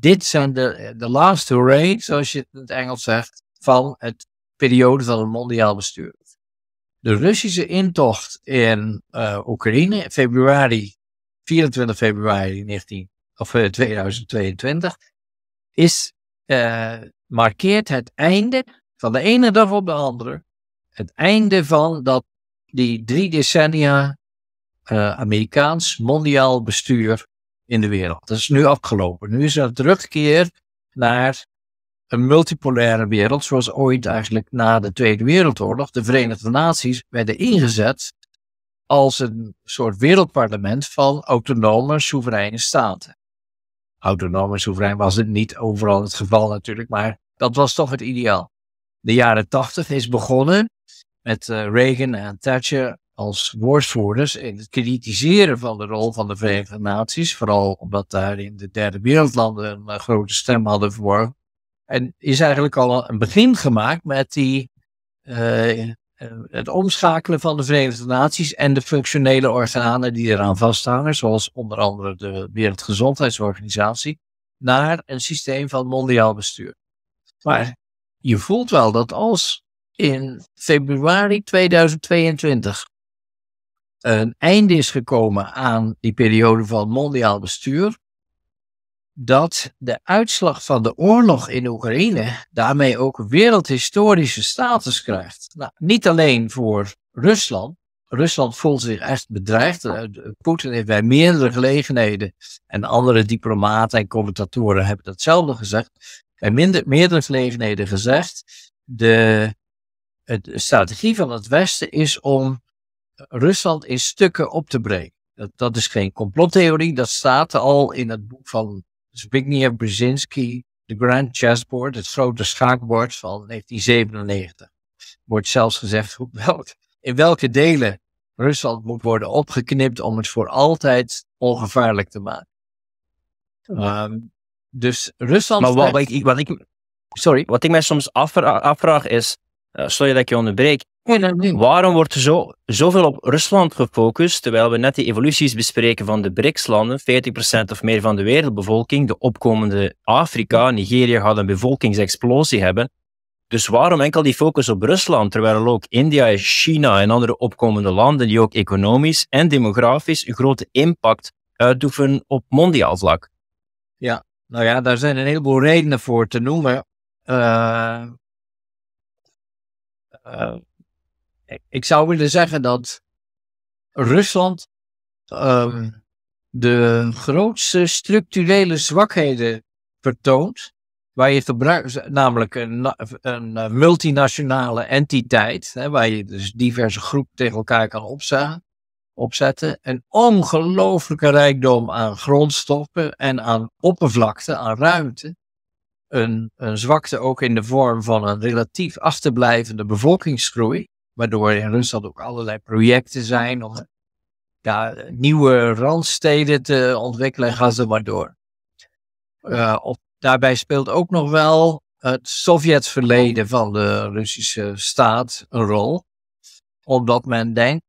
dit zijn de, de last hooray, zoals je het in het Engels zegt, van het periode van het mondiaal bestuur. De Russische intocht in eh, Oekraïne, februari, 24 februari 19, of, 2022, eh, is, eh, markeert het einde van de ene dag op de andere. Het einde van dat, die drie decennia Amerikaans mondiaal bestuur in de wereld. Dat is nu afgelopen. Nu is er terugkeer naar een multipolaire wereld, zoals ooit eigenlijk na de Tweede Wereldoorlog de Verenigde Naties werden ingezet als een soort wereldparlement van autonome, soevereine staten. Autonome soeverein was het niet overal het geval natuurlijk, maar dat was toch het ideaal. De jaren tachtig is begonnen met eh, Reagan en Thatcher als woordvoerders in het kritiseren van de rol van de Verenigde Naties, vooral omdat daar in de derde wereldlanden een eh, grote stem hadden voor, En is eigenlijk al een begin gemaakt met die, eh, eh, het omschakelen van de Verenigde Naties en de functionele organen die eraan vasthangen, zoals onder andere de Wereldgezondheidsorganisatie, naar een systeem van mondiaal bestuur. Maar je voelt wel dat als in februari 2022 een einde is gekomen aan die periode van mondiaal bestuur, dat de uitslag van de oorlog in Oekraïne daarmee ook wereldhistorische status krijgt. Nou, niet alleen voor Rusland. Rusland voelt zich echt bedreigd. Eh, Poetin heeft bij meerdere gelegenheden, en andere diplomaten en commentatoren hebben datzelfde gezegd, bij minder, meerdere gelegenheden gezegd, de, de strategie van het Westen is om Rusland in stukken op te breken. Dat, dat is geen complottheorie, dat staat al in het boek van Zbigniew Brzezinski, The Grand Chessboard, het grote schaakbord van 1997. Wordt zelfs gezegd hoe, in welke delen Rusland moet worden opgeknipt om het voor altijd ongevaarlijk te maken. Ehm, dus Rusland. Maar wat, ik, wat, ik, sorry. wat ik mij soms afvraag is. Eh, sorry dat ik je onderbreek. Waarom wordt er zo, zoveel op Rusland gefocust, terwijl we net die evoluties bespreken van de BRICS-landen, 40% of meer van de wereldbevolking, de opkomende Afrika, Nigeria gaat een bevolkingsexplosie hebben. Dus waarom enkel die focus op Rusland, terwijl ook India, China en andere opkomende landen die ook economisch en demografisch een grote impact uitoefenen op mondiaal vlak? Ja, nou ja, daar zijn een heleboel redenen voor te noemen. Uh, ik zou willen zeggen dat Rusland ehm, de grootste structurele zwakheden vertoont. Waar je gebruikt, namelijk een, een eh, multinationale entiteit, hè, waar je dus diverse groepen tegen elkaar kan opzetten. Een ongelooflijke rijkdom aan grondstoffen en aan oppervlakte, aan ruimte. Een, een zwakte ook in de vorm van een relatief achterblijvende bevolkingsgroei. Waardoor in Rusland ook allerlei projecten zijn om ja, nieuwe randsteden te ontwikkelen. gaan ze maar door. Eh, op, daarbij speelt ook nog wel het Sovjet-verleden van de Russische staat een rol. Omdat men, denk,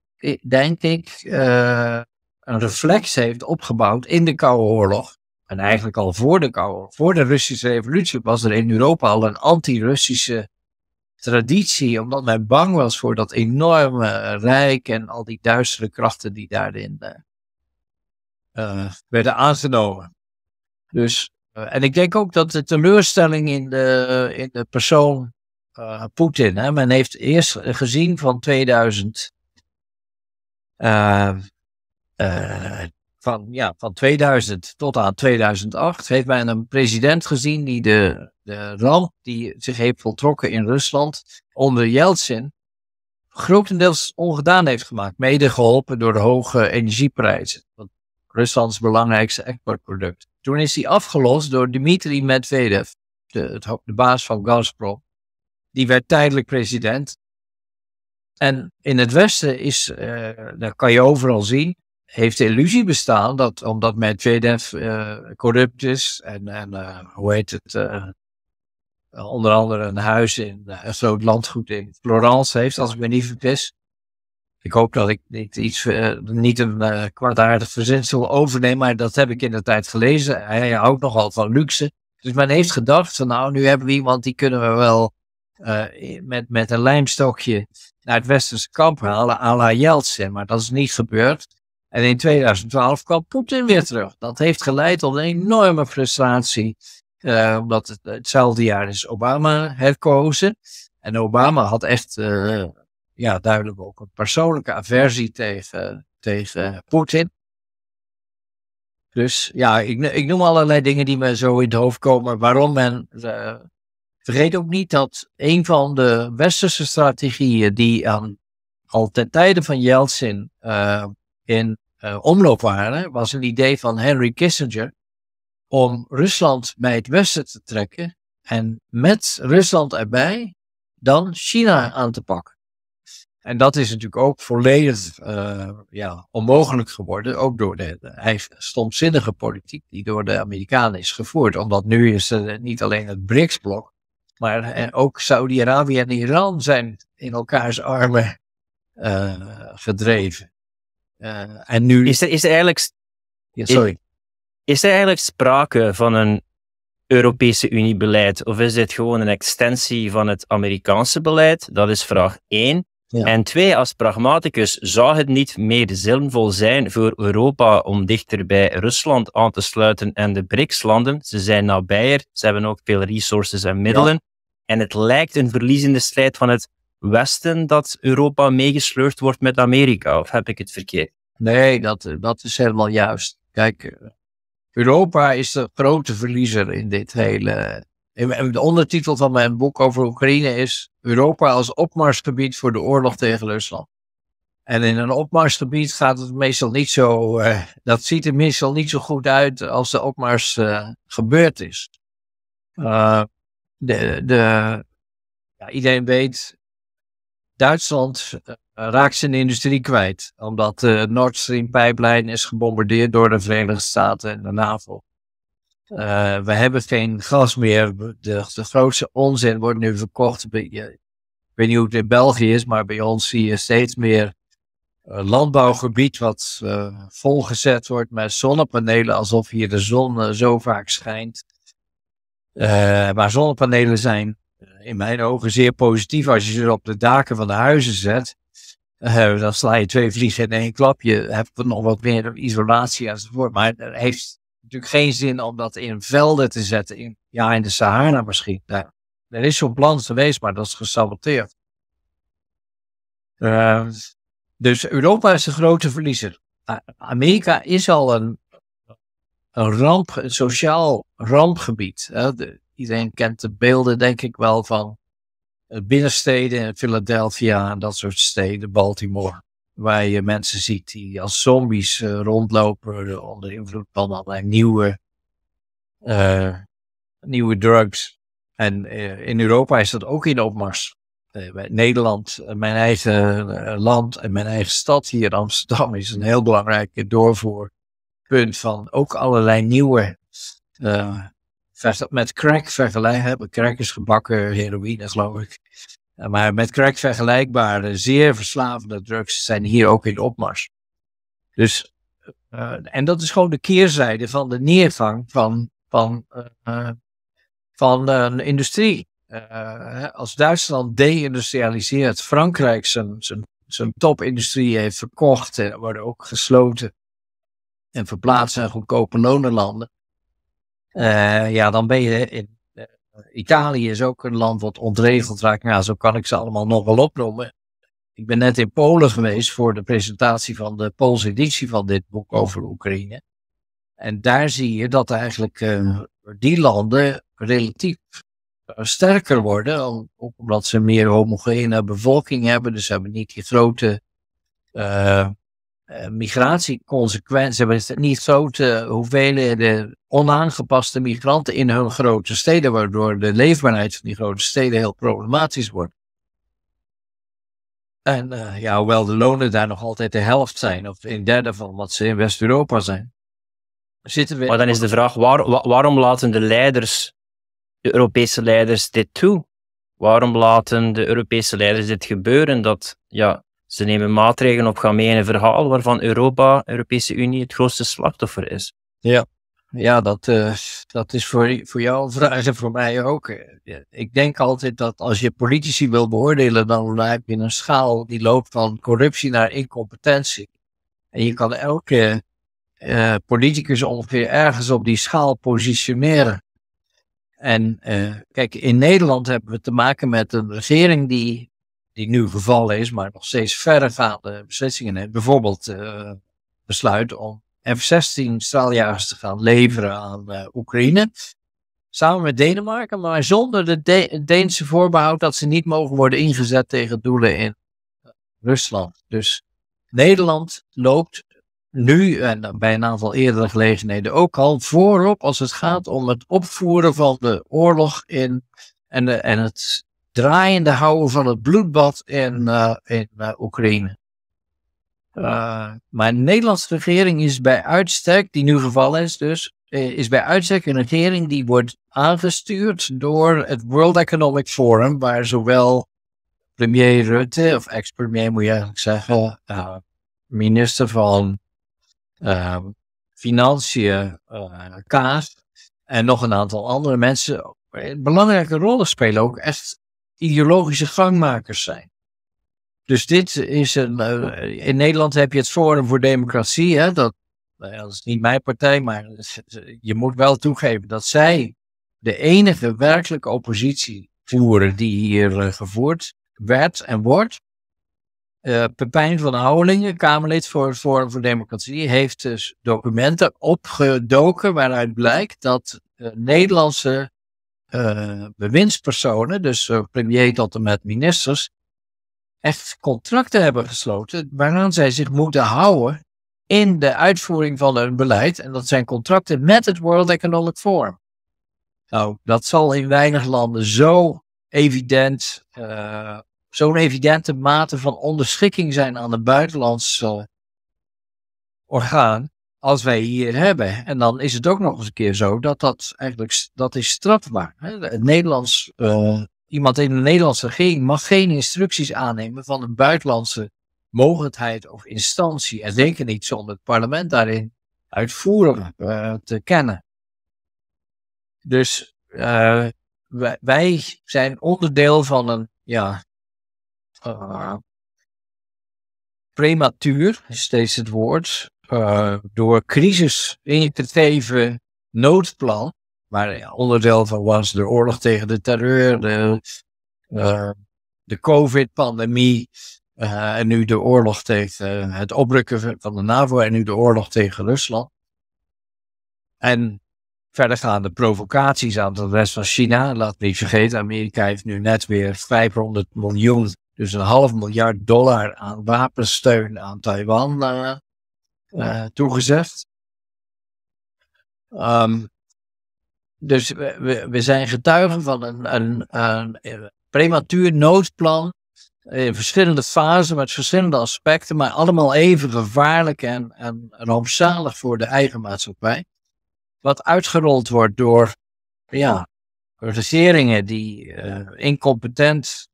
denk ik, eh, een reflex heeft opgebouwd in de Koude Oorlog. En eigenlijk al voor de Koude Oorlog, voor de Russische Revolutie, was er in Europa al een anti-Russische traditie, omdat men bang was voor dat enorme rijk en al die duistere krachten die daarin eh, eh, werden aangenomen. Dus, eh, en ik denk ook dat de teleurstelling in de, in de persoon uh, Poetin, hè, men heeft eerst gezien van 2000. van, ja, van 2000 tot aan 2008 heeft men een president gezien die de de ramp die zich heeft voltrokken in Rusland onder Yeltsin grotendeels ongedaan heeft gemaakt. Mede geholpen door de hoge energieprijzen. Ruslands belangrijkste exportproduct. Toen is die afgelost door Dmitri Medvedev, de, de baas van Gazprom. Die werd tijdelijk president. En in het Westen is, uh, dat kan je overal zien, heeft de illusie bestaan dat omdat Medvedev eh, corrupt is en, en eh, hoe heet het, eh, onder andere een huis in eh, een groot landgoed in Florence heeft, als ik me niet vergis. Ik hoop dat ik niet, iets, eh, niet een kwartaardig verzinsel overneem, maar dat heb ik in de tijd gelezen. Hij houdt nogal van luxe. Dus men heeft gedacht van nou, nu hebben we iemand die kunnen we wel met, met een lijmstokje naar het westerse kamp halen, à la Yeltsin. Maar dat is niet gebeurd. En in 2012 kwam Poetin weer terug. Dat heeft geleid tot een enorme frustratie eh, omdat het, eh, hetzelfde jaar is dus Obama herkozen. En Obama had echt eh, ja, duidelijk ook een persoonlijke aversie tegen, tegen Poetin. Dus ja, ik, ik, noem allerlei dingen die me zo in het hoofd komen. Waarom men. Uh, vergeet ook niet dat een van de westerse strategieën die aan, al ten tijde van Yeltsin in omloop waren, was een idee van Henry Kissinger om Rusland bij het Westen te trekken en met Rusland erbij dan China aan te pakken. En dat is natuurlijk ook volledig eh, ja, onmogelijk geworden, ook door de, de stomzinnige politiek die door de Amerikanen is gevoerd. Omdat nu is uh, niet alleen het BRICS-blok, maar uh, ook Saudi-Arabië en Iran zijn in elkaars armen eh, gedreven. en nu... Is er, is er eigenlijk... sorry. Is er eigenlijk sprake van een Europese Unie-beleid of is dit gewoon een extensie van het Amerikaanse beleid? Dat is vraag één. En twee, als pragmaticus, zou het niet meer zinvol zijn voor Europa om dichter bij Rusland aan te sluiten en de BRICS-landen? Ze zijn nabijer, ze hebben ook veel resources en middelen. En het lijkt een verliezende strijd van het Westen dat Europa meegesleurd wordt met Amerika. Of heb ik het verkeerd? Nee, dat, dat is helemaal juist. Kijk, eh, Europa is de grote verliezer in dit hele. De ondertitel van mijn boek over Oekraïne is Europa als opmarsgebied voor de oorlog tegen Rusland. En in een opmarsgebied gaat het meestal niet zo. Eh, dat ziet er meestal niet zo goed uit als de opmars eh, gebeurd is. Eh, de, de ja, iedereen weet, Duitsland eh, raakt de industrie kwijt. Omdat de eh, Nord Stream pijplijn is gebombardeerd door de Verenigde Staten en de NAVO. Eh, we hebben geen gas meer. De, grootste onzin wordt nu verkocht. Ik weet niet hoe het in België is, maar bij ons zie je steeds meer landbouwgebied wat volgezet wordt met zonnepanelen, alsof hier de zon zo vaak schijnt. Uh, maar zonnepanelen zijn in mijn ogen zeer positief als je ze op de daken van de huizen zet. Eh, dan sla je twee vliegen in één klap. Je hebt nog wat meer isolatie enzovoort. Maar het heeft natuurlijk geen zin om dat in velden te zetten. In, ja, in de Sahara misschien. er is zo'n plan geweest, maar dat is gesaboteerd. Ehm, dus Europa is de grote verliezer. Amerika is al een, een ramp, een sociaal rampgebied. iedereen kent de beelden, denk ik wel, van eh, binnensteden, Philadelphia en dat soort steden, Baltimore. Waar je mensen ziet die als zombies eh, rondlopen onder invloed van allerlei nieuwe, eh, nieuwe drugs. En in Europa is dat ook in opmars. Nederland, mijn eigen land en mijn eigen stad hier in Amsterdam is een heel belangrijk doorvoerpunt van ook allerlei nieuwe met crack vergelijkbaar. Crack is gebakken heroïne, geloof ik. Eh, maar met crack vergelijkbare, zeer verslavende drugs zijn hier ook in de opmars. Dus, eh, en dat is gewoon de keerzijde van de neergang van, van, eh, van een industrie. als Duitsland deindustrialiseert, Frankrijk zijn, zijn, zijn topindustrie heeft verkocht en worden ook gesloten en verplaatst naar goedkope lonenlanden uh, ja, dan ben je in eh, Italië is ook een land wat ontregeld raakt. Nou, zo kan ik ze allemaal nog wel opnoemen. Ik ben net in Polen geweest voor de presentatie van de Poolse editie van dit boek over Oekraïne. En daar zie je dat eigenlijk eh, die landen relatief sterker worden. omdat ze een meer homogene bevolking hebben. Dus ze hebben niet die grote eh, migratieconsequenties, is het niet grote hoeveelheden onaangepaste migranten in hun grote steden, waardoor de leefbaarheid van die grote steden heel problematisch wordt. En eh, ja, hoewel de lonen daar nog altijd de helft zijn, of een derde van wat ze in West-Europa zijn. Maar dan is de vraag, waarom laten de leiders, de Europese leiders, dit toe? Waarom laten de Europese leiders dit gebeuren? Dat ja, ze nemen maatregelen op gaan mee in een verhaal waarvan Europa, Europese Unie, het grootste slachtoffer is. Ja, ja dat, eh, dat is voor, voor jou vraag en voor mij ook. Eh, ik denk altijd dat als je politici wil beoordelen, dan heb je een schaal die loopt van corruptie naar incompetentie. En je kan elke uh, politicus ongeveer ergens op die schaal positioneren. En kijk, in Nederland hebben we te maken met een regering die die nu gevallen is, maar nog steeds verdergaande beslissingen heeft. Bijvoorbeeld uh, besluit om F-16 straaljagers te gaan leveren aan eh, Oekraïne. Samen met Denemarken, maar zonder de, Deense voorbehoud dat ze niet mogen worden ingezet tegen doelen in eh, Rusland. Dus Nederland loopt nu en bij een aantal eerdere gelegenheden ook al voorop als het gaat om het opvoeren van de oorlog in en, de, en het draaiende houden van het bloedbad in, eh, in eh, Oekraïne. Eh, maar de Nederlandse regering is bij uitstek, die nu gevallen is dus, is bij uitstek een regering die wordt aangestuurd door het World Economic Forum, waar zowel premier Rutte, of ex-premier moet je eigenlijk zeggen, minister van Financiën, Kaas, en nog een aantal andere mensen belangrijke rollen spelen ook echt ideologische gangmakers zijn. Dus dit is een. Eh, in Nederland heb je het Forum voor Democratie. Hè? Dat, nou is niet mijn partij, maar je moet wel toegeven dat zij de enige werkelijke oppositie voeren die hier eh, gevoerd werd en wordt. Uh, Pepijn van Houwelingen, Kamerlid voor het Forum voor Democratie, heeft dus documenten opgedoken waaruit blijkt dat Nederlandse uh, bewindspersonen, dus eh, premier tot en met ministers, echt contracten hebben gesloten waaraan zij zich moeten houden in de uitvoering van hun beleid. En dat zijn contracten met het World Economic Forum. Nou, dat zal in weinig landen zo evident, eh, zo'n evidente mate van onderschikking zijn aan het buitenlandse orgaan, als wij hier hebben. En dan is het ook nog eens een keer zo dat dat eigenlijk dat is strafbaar. Het Nederlands, eh, iemand in de Nederlandse regering mag geen instructies aannemen van een buitenlandse mogelijkheid of instantie. En zeker niet zonder het parlement daarin uitvoeren eh, te kennen. Dus eh, wij, zijn onderdeel van een, ja, prematuur is steeds het woord, eh, door crisis noodplan, waar onderdeel van was de oorlog tegen de terreur, de, eh, de COVID-pandemie, eh, en nu de oorlog tegen het oprukken van de NAVO en nu de oorlog tegen Rusland. En verdergaande provocaties aan de rest van China. Laat niet vergeten, Amerika heeft nu net weer 500 miljoen, dus een half miljard dollar aan wapensteun aan Taiwan uh, uh, toegezegd. Ehm, dus we, we, zijn getuigen van een, een, prematuur noodplan eh, in verschillende fasen, met verschillende aspecten, maar allemaal even gevaarlijk en, en, rampzalig voor de eigen maatschappij. Wat uitgerold wordt door ja, regeringen die eh, incompetent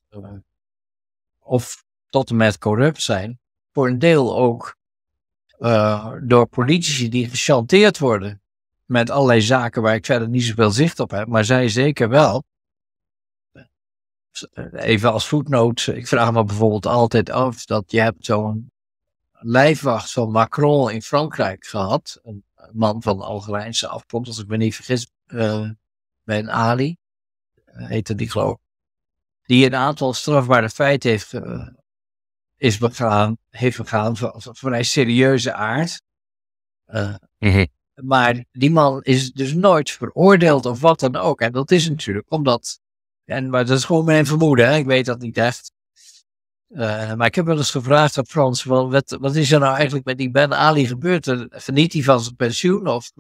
of tot en met corrupt zijn, voor een deel ook eh, door politici die gechanteerd worden met allerlei zaken waar ik verder niet zoveel zicht op heb, maar zij zeker wel. Even als voetnoot, ik vraag me bijvoorbeeld altijd af dat je hebt zo'n lijfwacht van Macron in Frankrijk gehad, een man van Algerijnse afkomst, als ik me niet vergis, uh, bij Ali, eh, heette die geloof ik, die een aantal strafbare feiten heeft uh, is begaan, heeft begaan van, van vrij serieuze aard. Eh, mhm. maar die man is dus nooit veroordeeld of wat dan ook. En dat is natuurlijk omdat, en, maar dat is gewoon mijn vermoeden, hè? ik weet dat niet echt. Eh, maar ik heb wel eens gevraagd op Frans, wel, wat, is er nou eigenlijk met die Ben Ali gebeurd? Eh, verniet hij van zijn pensioen? Of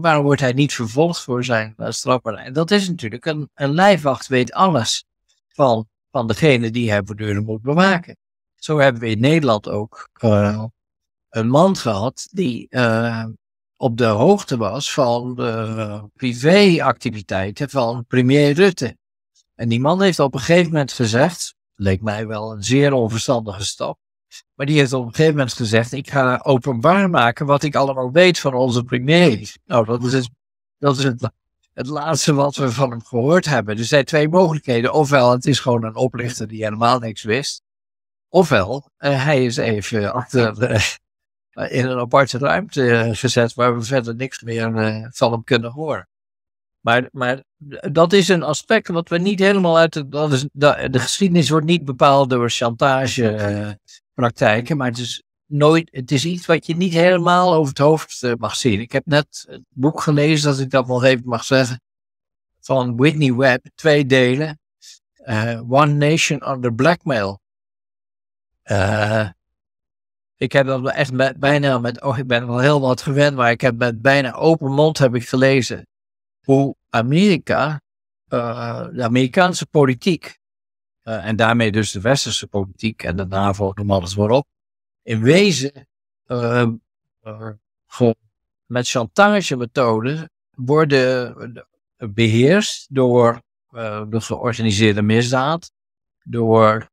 waarom wordt hij niet vervolgd voor zijn uh, En dat is natuurlijk, een, een lijfwacht weet alles van, van degene die hij voortdurend moet bewaken. Zo hebben we in Nederland ook eh, een man gehad die eh, op de hoogte was van de privéactiviteiten van premier Rutte. En die man heeft op een gegeven moment gezegd, leek mij wel een zeer onverstandige stap, maar die heeft op een gegeven moment gezegd, ik ga openbaar maken wat ik allemaal weet van onze premier. Nou, dat is, het, dat is het, het laatste wat we van hem gehoord hebben. Er zijn twee mogelijkheden. Ofwel, het is gewoon een oplichter die helemaal niks wist. Ofwel, eh, hij is even achter eh, in een aparte ruimte eh, gezet waar we verder niks meer van hem kunnen horen. Maar, maar dat is een aspect wat we niet helemaal uit de. Dat is, de, de geschiedenis wordt niet bepaald door chantagepraktijken, maar het is, nooit, het is iets wat je niet helemaal over het hoofd mag zien. Ik heb net het boek gelezen, als ik dat nog even mag zeggen, van Whitney Webb, twee delen. One Nation Under Blackmail. Eh, ik heb dat echt bijna met, oh, ik ben wel heel wat gewend, maar ik heb met bijna open mond heb ik gelezen hoe Amerika, eh, de Amerikaanse politiek, eh, en daarmee dus de westerse politiek en de NAVO, noem alles maar op, in wezen met chantage methoden worden beheerst door de georganiseerde misdaad, door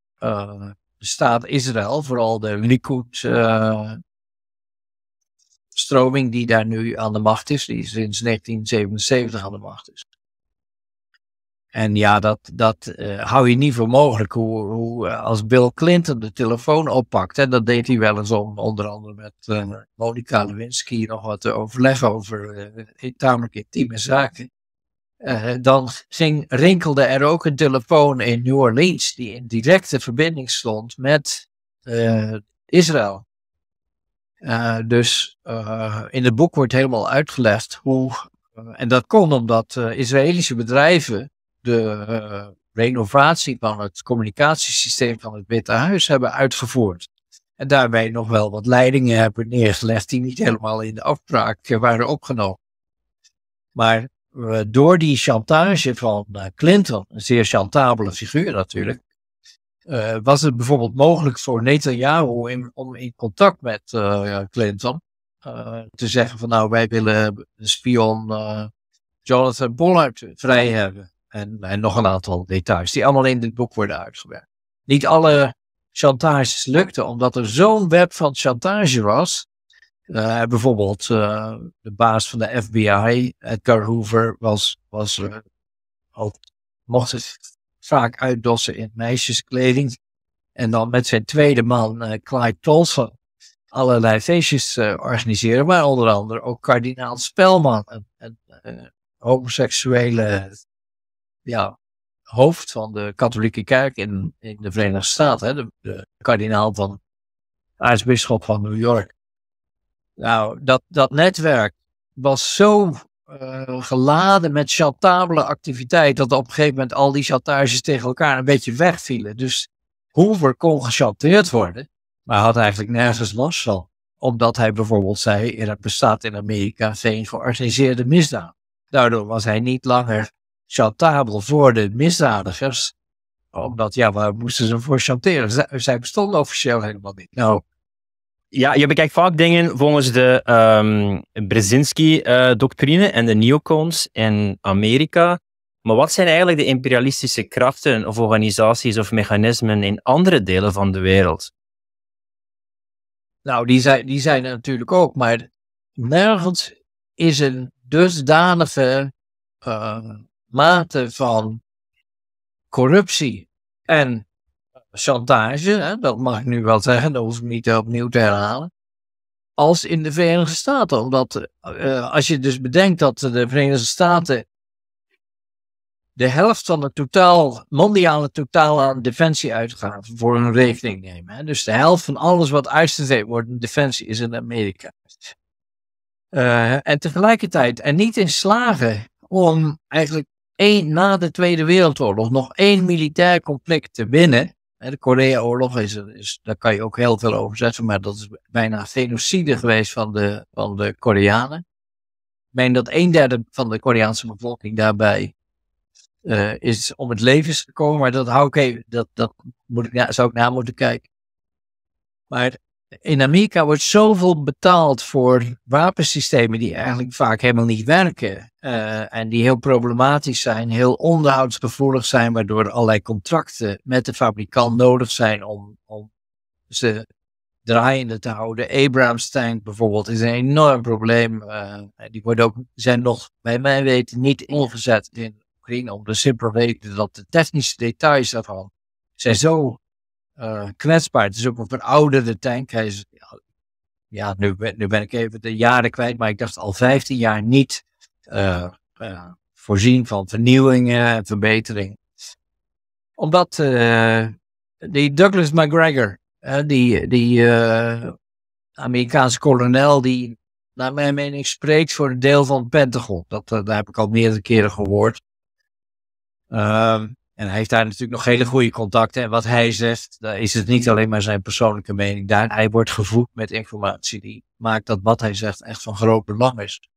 staat Israël, vooral de Likud-stroming die daar nu aan de macht is, die sinds 1977 aan de macht is. En ja, dat, dat eh, hou je niet voor mogelijk. Hoe, hoe, eh, als Bill Clinton de telefoon oppakt, en dat deed hij wel eens om onder andere met uh, Monica Lewinsky nog wat te overleggen over tamelijk intieme zaken. Eh, dan rinkelde er ook een telefoon in New Orleans die in directe verbinding stond met eh, Israël. Eh, dus in het boek wordt helemaal uitgelegd hoe, en dat kon omdat Israëlische bedrijven de renovatie van het communicatiesysteem van het Witte Huis hebben uitgevoerd. En daarbij nog wel wat leidingen hebben neergelegd die niet helemaal in de afspraak waren opgenomen. Maar door die chantage van eh, Clinton, een zeer chantabele figuur natuurlijk, eh, was het bijvoorbeeld mogelijk voor Netanyahu om in contact met eh, Clinton te zeggen van nou wij willen spion Jonathan Bollard vrij hebben. En, en, nog een aantal details die allemaal in dit boek worden uitgewerkt. Niet alle chantages lukten omdat er zo'n web van chantage was eh, bijvoorbeeld eh, de baas van de FBI, Edgar eh, Hoover, was, was al, mocht het vaak uitdossen in meisjeskleding. En dan met zijn tweede man, Clyde Tolson, allerlei feestjes organiseren. Maar onder andere ook kardinaal Spelman, een, een homoseksuele ja, hoofd van de katholieke kerk in, in de Verenigde Staten. Hè, de, de kardinaal van aartsbisschop van New York. Nou, dat, dat netwerk was zo eh, geladen met chantabele activiteit dat op een gegeven moment al die chantages tegen elkaar een beetje wegvielen. Dus Hoover kon gechanteerd worden, maar had eigenlijk nergens last van. Omdat hij bijvoorbeeld zei, er bestaat in Amerika geen georganiseerde misdaad. Daardoor was hij niet langer chantabel voor de misdadigers. Omdat, ja, waar moesten ze voor chanteren? Zij, zij bestonden officieel helemaal niet. Nou, ja, je bekijkt vaak dingen volgens de um, Brzezinski-doctrine en de neocons in Amerika. Maar wat zijn eigenlijk de imperialistische krachten of organisaties of mechanismen in andere delen van de wereld? Nou, die zijn, die zijn er natuurlijk ook, maar nergens is een dusdanige ehm, mate van corruptie en chantage, hè, dat mag ik nu wel zeggen, dat hoef ik niet opnieuw te herhalen, als in de Verenigde Staten. Omdat eh, als je dus bedenkt dat de Verenigde Staten de helft van het totaal, mondiale totaal aan defensieuitgaven voor hun rekening nemen. Hè. Dus de helft van alles wat uitgegeven wordt in defensie is in Amerika. Eh, en tegelijkertijd en niet in slagen om eigenlijk één, na de Tweede Wereldoorlog nog één militair conflict te winnen. De Korea-oorlog is, is, daar kan je ook heel veel over zeggen, maar dat is bijna genocide geweest van de, van de Koreanen. Ik meen dat een derde van de Koreaanse bevolking daarbij eh, is om het leven is gekomen, maar dat hou ik even, dat, dat moet ik na, zou ik na moeten kijken. Maar in Amerika wordt zoveel betaald voor wapensystemen die eigenlijk vaak helemaal niet werken. Eh, en die heel problematisch zijn, heel onderhoudsgevoelig zijn, waardoor allerlei contracten met de fabrikant nodig zijn om, om ze draaiende te houden. Abrams tank bijvoorbeeld is een enorm probleem. Uh, die worden ook, zijn nog, bij mijn weten, niet ingezet in Oekraïne om de simpele reden dat de technische details daarvan zijn zo eh, kwetsbaar. Het is ook een verouderde tank. Hij is, ja, nu ben, nu ben ik even de jaren kwijt, maar ik dacht al 15 jaar niet eh, eh, voorzien van vernieuwingen en verbetering. Omdat die Douglas MacGregor, die, die Amerikaanse kolonel, die naar mijn mening spreekt voor een deel van het Pentagon. Dat, dat heb ik al meerdere keren gehoord. Ehm, en hij heeft daar natuurlijk nog hele goede contacten. En wat hij zegt, is het niet alleen maar zijn persoonlijke mening. Daar, hij wordt gevoed met informatie die maakt dat wat hij zegt echt van groot belang is.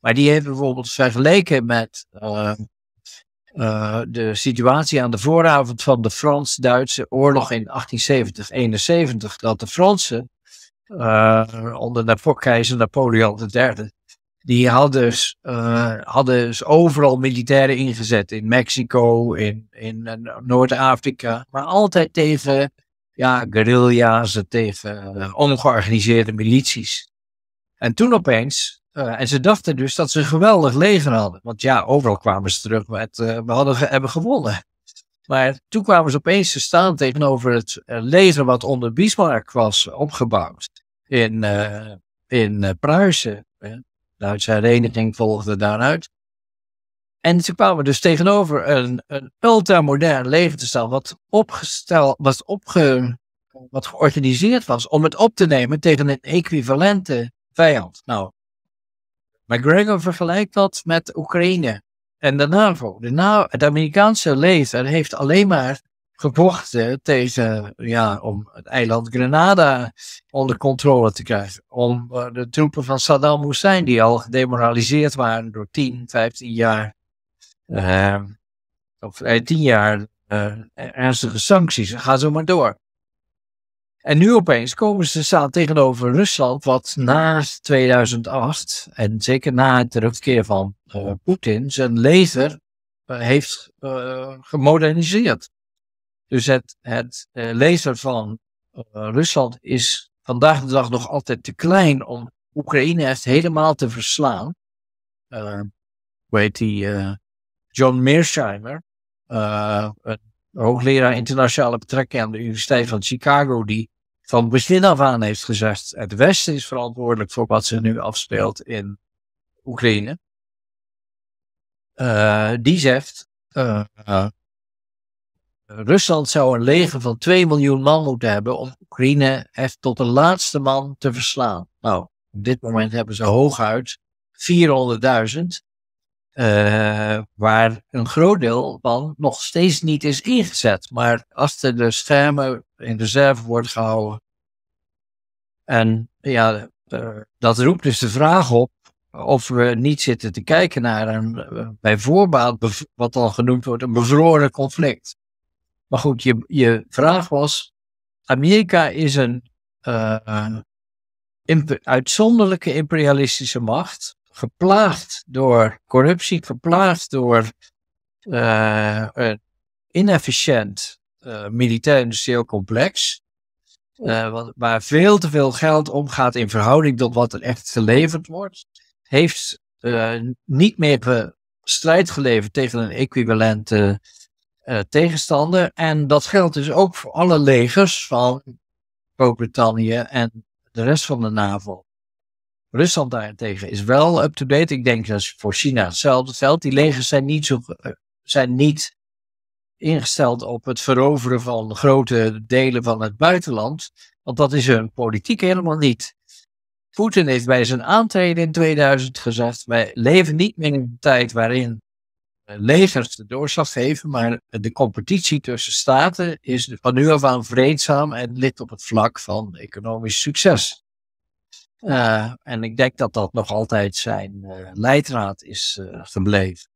Maar die heeft bijvoorbeeld vergeleken met eh, eh, de situatie aan de vooravond van de Frans-Duitse oorlog in 1870-71. Dat de Fransen eh, onder Napoleon III die hadden dus, eh, hadden dus overal militairen ingezet. In Mexico, in, in eh, Noord-Afrika. Maar altijd tegen ja, guerrilla's, tegen eh, ongeorganiseerde milities. En toen opeens, en ze dachten dus dat ze een geweldig leger hadden. Want ja, overal kwamen ze terug met, we hadden, hebben gewonnen. Maar toen kwamen ze opeens te staan tegenover het leger wat onder Bismarck was opgebouwd in, in Pruisen. Nou, Duitse hereniging volgde daaruit. En ze kwamen dus tegenover een, een ultramodern legertestel wat, opgesteld was opge, wat georganiseerd was om het op te nemen tegen een equivalente vijand. Nou, McGregor vergelijkt dat met Oekraïne en de NAVO. De, NAVO, het Amerikaanse leger heeft alleen maar gevochten tegen, ja, om het eiland Grenada onder controle te krijgen. Om eh, de troepen van Saddam Hussein, die al gedemoraliseerd waren door 10, 15 jaar, uh, of 10 eh, jaar eh, ernstige sancties, ga zo maar door. En nu opeens komen ze staan tegenover Rusland, wat na 2008, en zeker na het terugkeer van Poetin, zijn leger heeft gemoderniseerd. Dus het, het eh, lezen van eh, Rusland is vandaag de dag nog altijd te klein om Oekraïne echt helemaal te verslaan. Uh, hoe heet die? John Mearsheimer, hoogleraar internationale betrekkingen aan de Universiteit van Chicago, die van begin af aan heeft gezegd: het Westen is verantwoordelijk voor wat zich nu afspeelt in Oekraïne. die zegt Rusland zou een leger van 2 miljoen man moeten hebben om Oekraïne echt tot de laatste man te verslaan. Nou, op dit moment hebben ze hooguit 400.000, eh, waar een groot deel van nog steeds niet is ingezet, maar als er de schermen in reserve wordt gehouden. En ja, eh, dat roept dus de vraag op of we niet zitten te kijken naar een eh, bij voorbaat, wat al genoemd wordt, een bevroren conflict. Maar goed, je, je vraag was: Amerika is een eh, uitzonderlijke imperialistische macht, geplaagd door corruptie, geplaagd door eh, een inefficiënt uh, eh, militair-industrieel complex. Wat, waar veel te veel geld omgaat in verhouding tot wat er echt geleverd wordt, heeft niet meer strijd geleverd tegen een equivalente tegenstanden eh, tegenstander. En dat geldt dus ook voor alle legers van Groot-Brittannië en de rest van de NAVO. Rusland daarentegen is wel up-to-date. Ik denk dat voor China hetzelfde geldt. Die legers zijn niet, zo, eh, zijn niet ingesteld op het veroveren van grote delen van het buitenland. Want dat is hun politiek helemaal niet. Poetin heeft bij zijn aantreden in 2000 gezegd: wij leven niet meer in een tijd waarin eh, legers de doorslag geven, maar de competitie tussen staten is van nu af aan vreedzaam en ligt op het vlak van economisch succes. Eh, en ik denk dat dat nog altijd zijn eh, leidraad is uh, gebleven.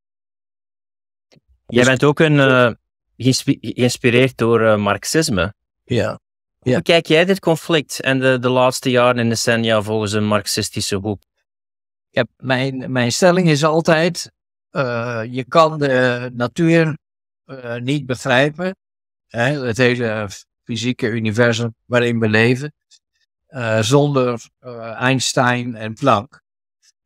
Jij dus bent ook een, geïnspireerd door Marxisme. Ja. ja. Hoe kijk jij dit conflict en de, de laatste jaren en decennia volgens een Marxistische hoek? mijn, mijn stelling is altijd: eh, je kan de natuur eh, niet begrijpen. Hè, het hele fysieke universum waarin we leven. Eh, zonder Einstein en Planck.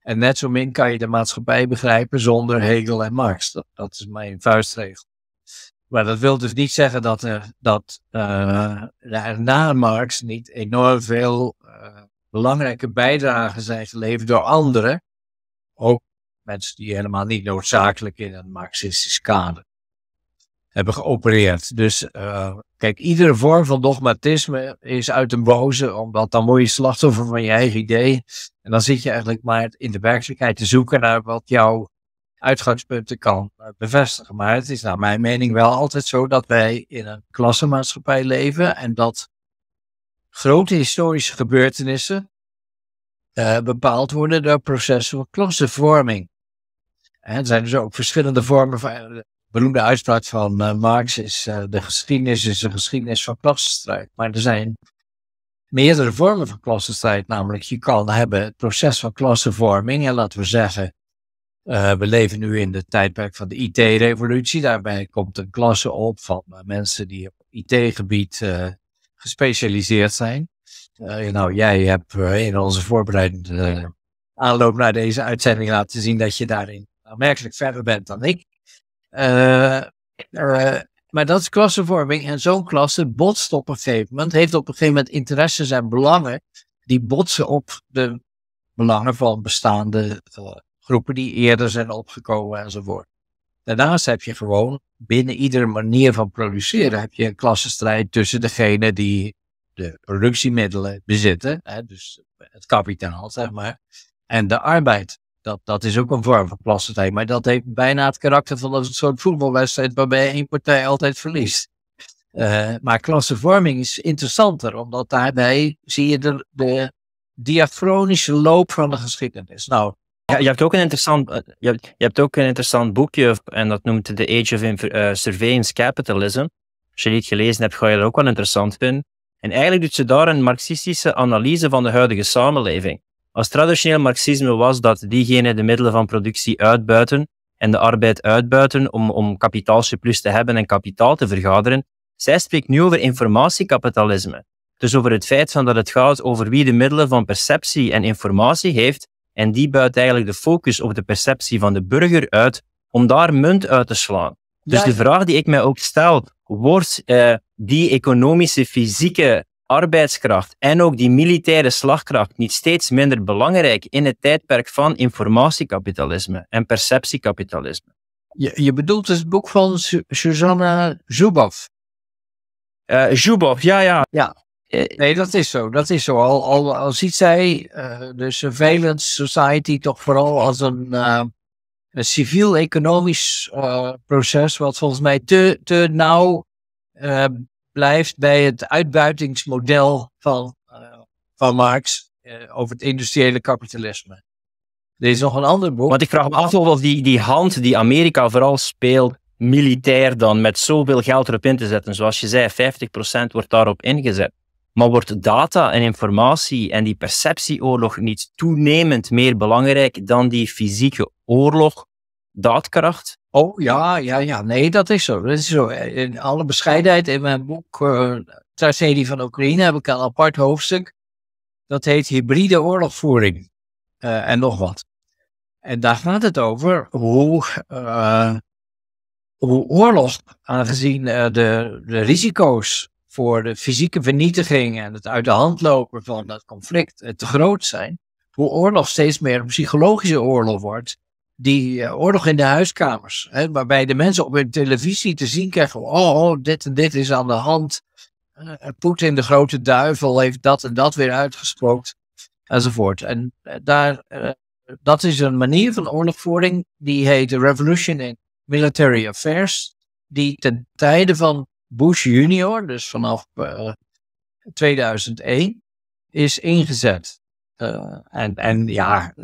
En net zo min kan je de maatschappij begrijpen zonder Hegel en Marx. Dat, dat is mijn vuistregel. Maar dat wil dus niet zeggen dat er, dat, er na Marx niet enorm veel belangrijke bijdragen zijn geleverd door anderen. Ook mensen die helemaal niet noodzakelijk in een marxistisch kader hebben geopereerd. Dus eh, kijk, iedere vorm van dogmatisme is uit een boze, omdat dan word je slachtoffer van je eigen idee. En dan zit je eigenlijk maar in de werkelijkheid te zoeken naar wat jouw uitgangspunten kan bevestigen. Maar het is naar mijn mening wel altijd zo dat wij in een klassenmaatschappij leven en dat grote historische gebeurtenissen eh, bepaald worden door processen van klassenvorming. En er zijn dus ook verschillende vormen van. Eh, beroemde uitspraak van eh, Marx is: eh, de geschiedenis is een geschiedenis van klassenstrijd. Maar er zijn meerdere vormen van klassenstrijd. Namelijk, je kan hebben het proces van klassenvorming. En laten we zeggen, we leven nu in het tijdperk van de IT-revolutie. Daarbij komt een klasse op van mensen die op IT-gebied gespecialiseerd zijn. nou, jij hebt in onze voorbereidende aanloop naar deze uitzending laten zien dat je daarin aanmerkelijk verder bent dan ik. Eh, eh, maar dat is klassenvorming. En zo'n klasse botst op een gegeven moment, heeft op een gegeven moment interesses en belangen die botsen op de belangen van bestaande eh, groepen die eerder zijn opgekomen enzovoort. Daarnaast heb je gewoon binnen iedere manier van produceren heb je een klassenstrijd tussen degene die de productiemiddelen bezitten, hè, dus het kapitaal zeg maar, en de arbeid dat, dat is ook een vorm van plastertijd. Maar dat heeft bijna het karakter van een soort voetbalwedstrijd waarbij één partij altijd verliest. Eh, maar klassenvorming is interessanter, omdat daarbij zie je de, de diachronische loop van de geschiedenis. Nou, je, hebt ook een interessant, eh, je, hebt, ook een interessant boekje, en dat noemt The Age of eh, Surveillance Capitalism. Als je niet gelezen hebt, ga je dat ook wel interessant vinden. En eigenlijk doet ze daar een marxistische analyse van de huidige samenleving. Als traditioneel marxisme was dat diegenen de middelen van productie uitbuiten en de arbeid uitbuiten om, om kapitaalsurplus te hebben en kapitaal te vergaderen. Zij spreekt nu over informatiekapitalisme. Dus over het feit van dat het gaat over wie de middelen van perceptie en informatie heeft en die buit eigenlijk de focus op de perceptie van de burger uit om daar munt uit te slaan. Dus de vraag die ik mij ook stel, wordt eh, die economische fysieke arbeidskracht en ook die militaire slagkracht niet steeds minder belangrijk in het tijdperk van informatiekapitalisme en perceptiekapitalisme? Je, je bedoelt het boek van Susanna Zuboff. Uh, Zuboff, ja, ja. ja. Eh, nee, dat is zo. Dat is zo. Al, al, ziet zij uh, de surveillance society toch vooral als een, een civiel-economisch proces, wat volgens mij te, te nauw blijft bij het uitbuitingsmodel van, eh, van Marx eh, over het industriële kapitalisme. Er is nog een ander boek. Want ik vraag me af of die, die hand die Amerika vooral speelt, militair dan, met zoveel geld erop in te zetten. Zoals je zei, 50% wordt daarop ingezet. Maar wordt data en informatie en die perceptieoorlog niet toenemend meer belangrijk dan die fysieke oorlog, daadkracht? Oh ja, ja, ja. Nee, dat is zo. Dat is zo. In alle bescheidenheid, in mijn boek uh, eh, Tragedie van Oekraïne heb ik een apart hoofdstuk. Dat heet hybride oorlogvoering. Eh, en nog wat. En daar gaat het over hoe, eh, hoe oorlog, aangezien de, de risico's voor de fysieke vernietiging en het uit de hand lopen van dat conflict te groot zijn, hoe oorlog steeds meer een psychologische oorlog wordt die eh, oorlog in de huiskamers. Hè, waarbij de mensen op hun televisie te zien krijgen: oh, dit en dit is aan de hand. Uh, Poetin, de grote duivel, heeft dat en dat weer uitgesproken Enzovoort. En daar, dat is een manier van oorlogvoering die heet de Revolution in Military Affairs. Die ten tijde van Bush junior, dus vanaf 2001, is ingezet. en, en ja,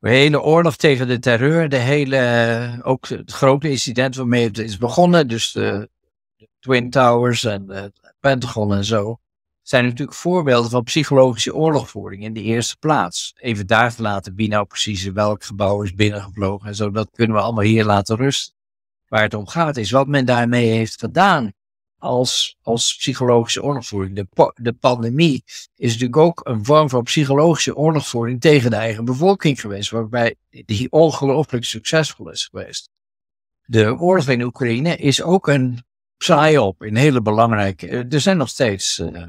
de hele oorlog tegen de terreur, de hele, eh, ook het grote incident waarmee het is begonnen, dus de, de Twin Towers en het Pentagon en zo, zijn natuurlijk voorbeelden van psychologische oorlogvoering in de eerste plaats. Even daar te laten wie nou precies in welk gebouw is binnengevlogen en zo, dat kunnen we allemaal hier laten rusten. Waar het om gaat is wat men daarmee heeft gedaan als, als psychologische oorlogvoering. De, de pandemie is natuurlijk ook een vorm van psychologische oorlogvoering tegen de eigen bevolking geweest, waarbij die ongelooflijk succesvol is geweest. De oorlog in Oekraïne is ook een psy-op in hele belangrijke. Eh, er zijn nog steeds, eh,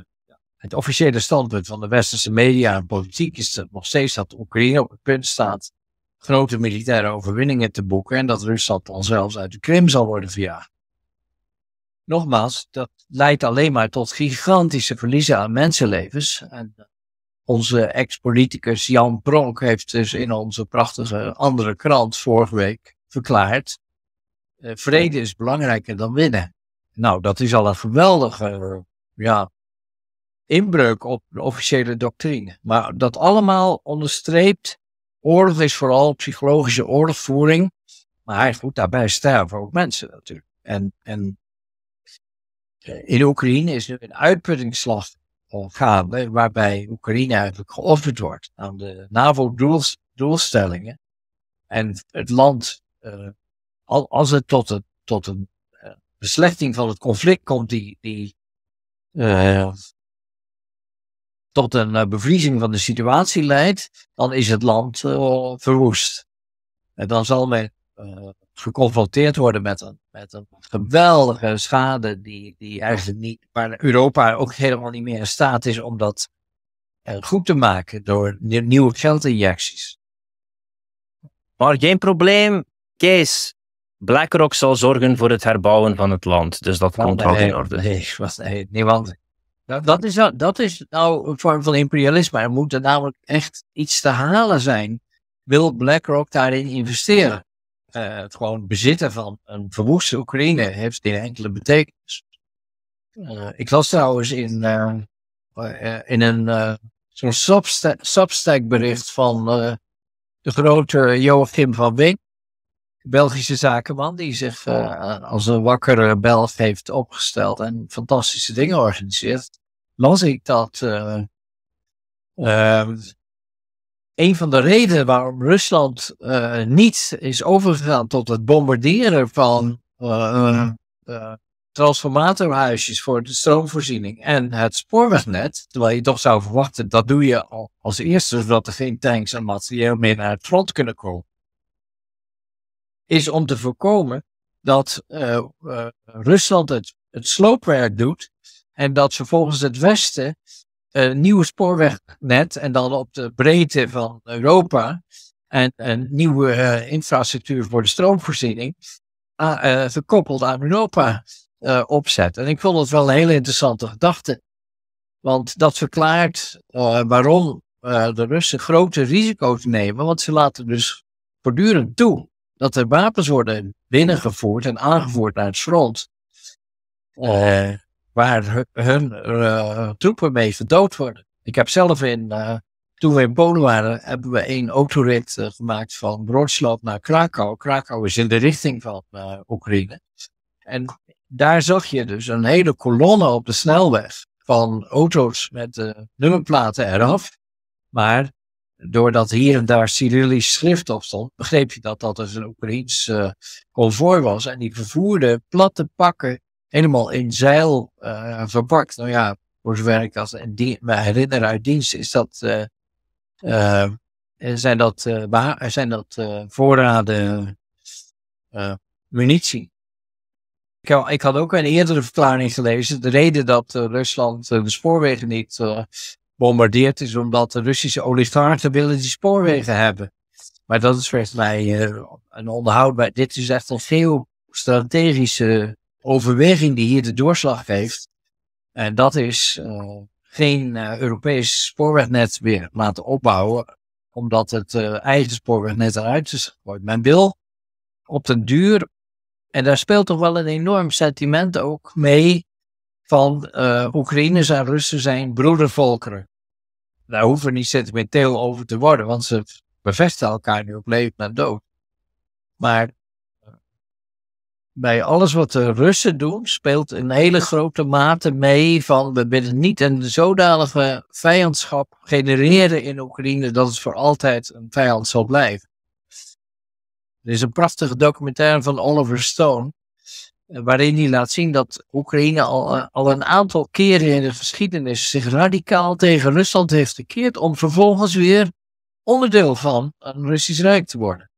het officiële standpunt van de westerse media en politiek is dat nog steeds dat Oekraïne op het punt staat grote militaire overwinningen te boeken en dat Rusland dan zelfs uit de Krim zal worden verjaagd nogmaals, dat leidt alleen maar tot gigantische verliezen aan mensenlevens. En eh, onze ex-politicus Jan Pronk heeft dus in onze prachtige andere krant vorige week verklaard: eh, vrede is belangrijker dan winnen. Nou, dat is al een geweldige eh, ja, inbreuk op de officiële doctrine. Maar dat allemaal onderstreept. Oorlog is vooral psychologische oorlogvoering. Maar goed, daarbij sterven ook mensen natuurlijk. En, en in Oekraïne is nu een uitputtingsslag gaande, waarbij Oekraïne eigenlijk geofferd wordt aan de NAVO-doelstellingen. En het land, eh, als het tot een, tot een eh, beslechting van het conflict komt, die, die eh, tot een bevriezing van de situatie leidt, dan is het land verwoest. En dan zal men geconfronteerd worden met een, met een geweldige schade die, die eigenlijk niet, waar Europa ook helemaal niet meer in staat is om dat eh, goed te maken door nieuwe geldinjecties. Maar geen probleem, Kees. BlackRock zal zorgen voor het herbouwen van het land. Dus dat komt wel in orde. Nee, nee, nee want dat, is, dat is nou een vorm van imperialisme. Er moet er namelijk echt iets te halen zijn. Wil BlackRock daarin investeren? Eh, het gewoon bezitten van een verwoeste Oekraïne heeft geen enkele betekenis. Eh, ik las trouwens in, eh, in een zo'n sub substack bericht van de grote Joachim van Wink, Belgische zakenman, die zich oh. als een wakkere Belg heeft opgesteld en fantastische dingen organiseert. Las ik dat een van de redenen waarom Rusland eh, niet is overgegaan tot het bombarderen van eh, eh, transformatorhuisjes voor de stroomvoorziening en het spoorwegnet, terwijl je toch zou verwachten dat doe je al als eerste zodat er geen tanks en materieel meer naar het front kunnen komen, is om te voorkomen dat Rusland het, het sloopwerk doet en dat vervolgens het Westen een nieuw spoorwegnet en dan op de breedte van Europa en een nieuwe eh, infrastructuur voor de stroomvoorziening uh, gekoppeld aan Europa uh, opzet. En ik vond het wel een hele interessante gedachte. Want dat verklaart waarom de Russen grote risico's nemen, want ze laten dus voortdurend toe dat er wapens worden binnengevoerd en aangevoerd naar het front waar hun, eh, troepen mee verdood worden. Ik heb zelf in, eh, toen we in Polen waren, hebben we een autorit uh, gemaakt van Wrocław naar Krakau. Krakau is in de richting van Oekraïne. En daar zag je dus een hele kolonne op de snelweg van auto's met nummerplaten eraf. Maar doordat hier en daar Cyrillisch schrift op stond, begreep je dat dat dus een Oekraïns convoy was. En die vervoerde platte pakken helemaal in zeil uh, eh, verpakt. Nou ja, voor zover ik als me herinner uit dienst, is dat, uh, zijn dat, zijn dat voorraden munitie. Ik, ik, had ook een eerdere verklaring gelezen. De reden dat Rusland de spoorwegen niet bombardeert is omdat de Russische oligarchen willen die spoorwegen hebben. Maar dat is volgens mij een onderhoud. Bij, dit is echt een geostrategische overweging die hier de doorslag geeft. En eh, dat is eh, geen uh, Europees spoorwegnet meer laten opbouwen, omdat het eigen spoorwegnet eruit is gegooid. Men wil op den duur, en daar speelt toch wel een enorm sentiment ook mee, van Oekraïners en Russen zijn broedervolkeren. Daar hoeven niet sentimenteel over te worden, want ze bevestigen elkaar nu op leven en dood. Maar bij alles wat de Russen doen, speelt een hele grote mate mee van we willen niet een zodanige vijandschap genereren in Oekraïne dat het voor altijd een vijand zal blijven. Er is een prachtige documentaire van Oliver Stone, eh, waarin hij laat zien dat Oekraïne al, eh, al een aantal keren in de geschiedenis zich radicaal tegen Rusland heeft gekeerd om vervolgens weer onderdeel van een Russisch Rijk te worden.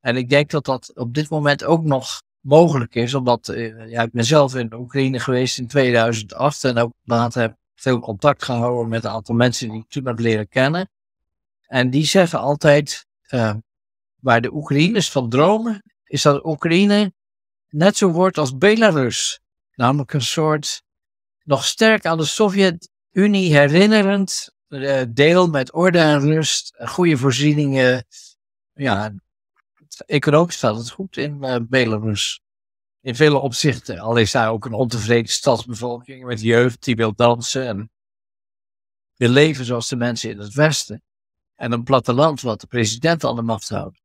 En ik denk dat dat op dit moment ook nog mogelijk is. Omdat eh, ik ben zelf in Oekraïne geweest in 2008 en ook later heb veel contact gehouden met een aantal mensen die ik toen heb leren kennen. En die zeggen altijd, uh, waar de Oekraïners van dromen, is dat Oekraïne net zo wordt als Belarus. Namelijk een soort nog sterk aan de Sovjet-Unie herinnerend eh, deel met orde en rust, goede voorzieningen, ja, economisch staat het goed in eh, Belarus. In vele opzichten. Al is daar ook een ontevreden stadsbevolking met jeugd die wil dansen en wil leven zoals de mensen in het Westen. En een platteland wat de president aan de macht houdt.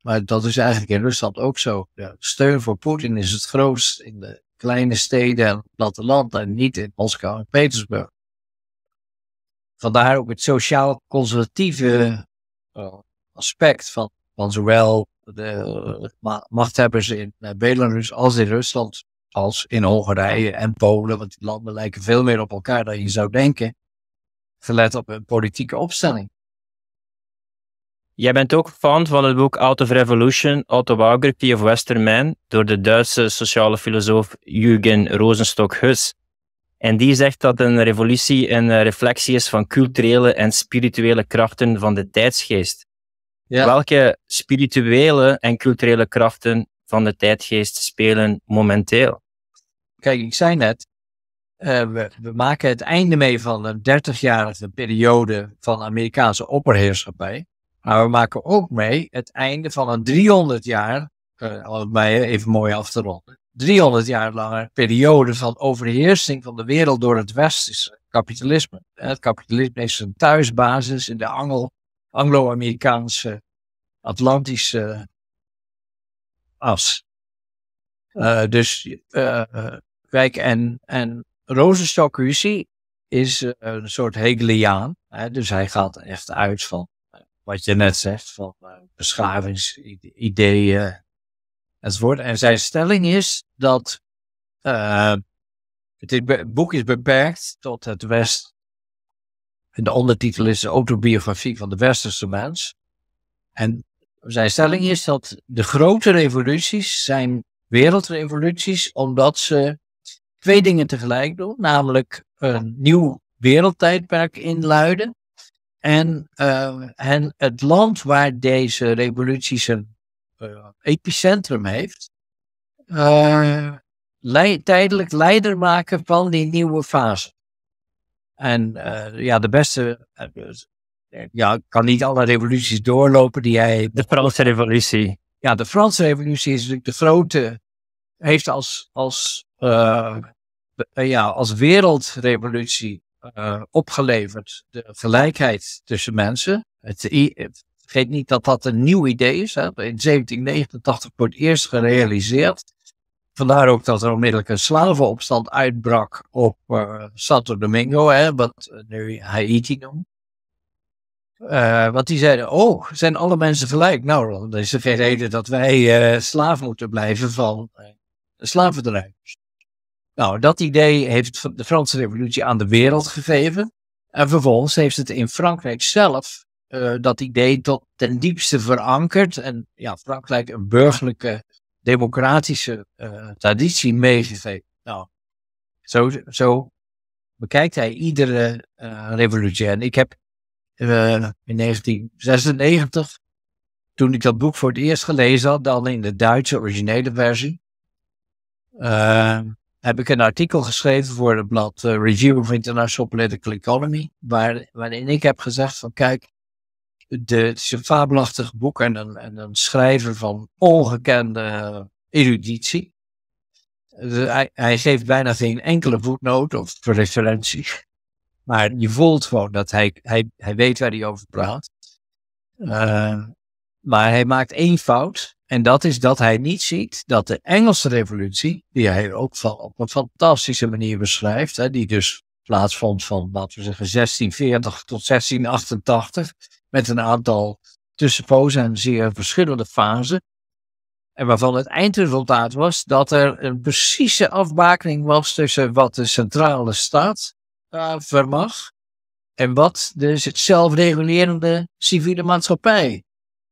Maar dat is eigenlijk in Rusland ook zo. De steun voor Poetin is het grootst in de kleine steden en het platteland en niet in Moskou en Petersburg. Vandaar ook het sociaal-conservatieve eh, aspect van, van zowel de eh, machthebbers in eh, Belarus als in Rusland, als in Hongarije en Polen, want die landen lijken veel meer op elkaar dan je zou denken, gelet op hun politieke opstelling. Jij bent ook fan van het boek Out of Revolution, Autobiography of Western Man, door de Duitse sociale filosoof Jürgen Rosenstock-Hus. En die zegt dat een revolutie een eh, reflectie is van culturele en spirituele krachten van de tijdsgeest. Welke spirituele en culturele krachten van de tijdgeest spelen momenteel? Kijk, ik zei net, eh, we, maken het einde mee van een 30 periode van Amerikaanse opperheerschappij. Maar we maken ook mee het einde van een 300 jaar, eh, het mij even mooi af te ronden, 300 jaar lange periode van overheersing van de wereld door het westerse kapitalisme. Eh, het kapitalisme heeft zijn thuisbasis in de angel Anglo-Amerikaanse Atlantische as. Uh, dus kijk, eh, en, en rosenstock is eh, een soort Hegeliaan. Hè, dus hij gaat echt uit van wat je net zegt, van beschavingsideeën enzovoort. En zijn stelling is dat het boek is beperkt tot het West en de ondertitel is de Autobiografie van de Westerse Mens. En zijn stelling is dat de grote revoluties zijn wereldrevoluties omdat ze twee dingen tegelijk doen. Namelijk een nieuw wereldtijdperk inluiden. En, eh, en het land waar deze revolutie zijn eh, epicentrum heeft, eh, tijdelijk leider maken van die nieuwe fase. En eh, ja, de beste. Eh, dus, ja, ik kan niet alle revoluties doorlopen die jij. De Franse Revolutie. Ja, de Franse Revolutie is natuurlijk de grote. Heeft als, als, eh, ja, als wereldrevolutie opgeleverd de gelijkheid tussen mensen. Het, vergeet niet dat dat een nieuw idee is. Hè? In 1789 wordt het eerst gerealiseerd. Vandaar ook dat er onmiddellijk een slavenopstand uitbrak op eh, Santo Domingo, hè, wat eh, nu Haiti noemt. Uh, want die zeiden, oh, zijn alle mensen gelijk? Nou, dat is geen reden dat wij uh, slaaf moeten blijven van uh, Nou, dat idee heeft de Franse revolutie aan de wereld gegeven. En vervolgens heeft het in Frankrijk zelf dat idee tot ten diepste verankerd. En ja, Frankrijk een burgerlijke democratische eh, traditie meegegeven. Nou, zo, zo bekijkt hij iedere eh, revolutie. En ik heb eh, in 1996, toen ik dat boek voor het eerst gelezen had, dan in de Duitse originele versie, heb ik een artikel geschreven voor het blad Review of International Political Economy, waar, waarin ik heb gezegd van kijk, de, het is een fabelachtig boek en een, en schrijver van ongekende eruditie. Dus hij, hij, geeft bijna geen enkele voetnoot of referentie. Maar je voelt gewoon dat hij, hij, hij weet waar hij over praat. Eh, maar hij maakt één fout. En dat is dat hij niet ziet dat de Engelse revolutie, die hij ook van, op een fantastische manier beschrijft, hè, die dus plaatsvond van, laten we zeggen, 1640 tot 1688 met een aantal tussenpozen en zeer verschillende fasen. En waarvan het eindresultaat was dat er een precieze afbakening was tussen wat de centrale staat vermag en wat dus het zelfregulerende civiele maatschappij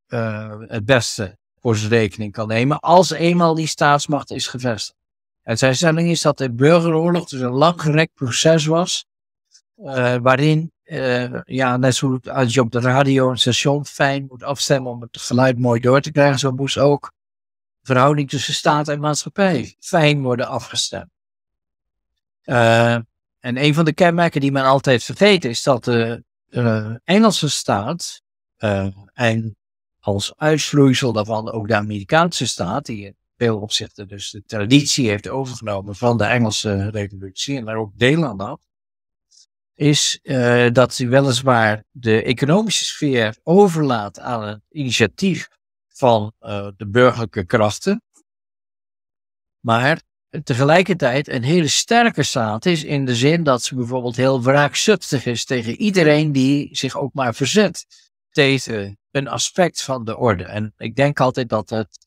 eh, het beste voor zijn rekening kan nemen als eenmaal die staatsmacht is gevestigd. En zijn stelling is dat de burgeroorlog dus een langgerekt proces was eh, waarin eh, ja, net zo als je op de radio een station fijn moet afstemmen om het geluid mooi door te krijgen, zo moest ook de verhouding tussen staat en maatschappij fijn worden afgestemd. Eh, en een van de kenmerken die men altijd vergeet is dat de Engelse staat eh, en als uitvloeisel daarvan ook de Amerikaanse staat, die in veel opzichten dus de traditie heeft overgenomen van de Engelse revolutie en daar ook deel aan had, is eh, dat ze weliswaar de economische sfeer overlaat aan het initiatief van eh, de burgerlijke krachten, maar tegelijkertijd een hele sterke staat is in de zin dat ze bijvoorbeeld heel wraakzuchtig is tegen iedereen die zich ook maar verzet tegen een aspect van de orde. En ik denk altijd dat het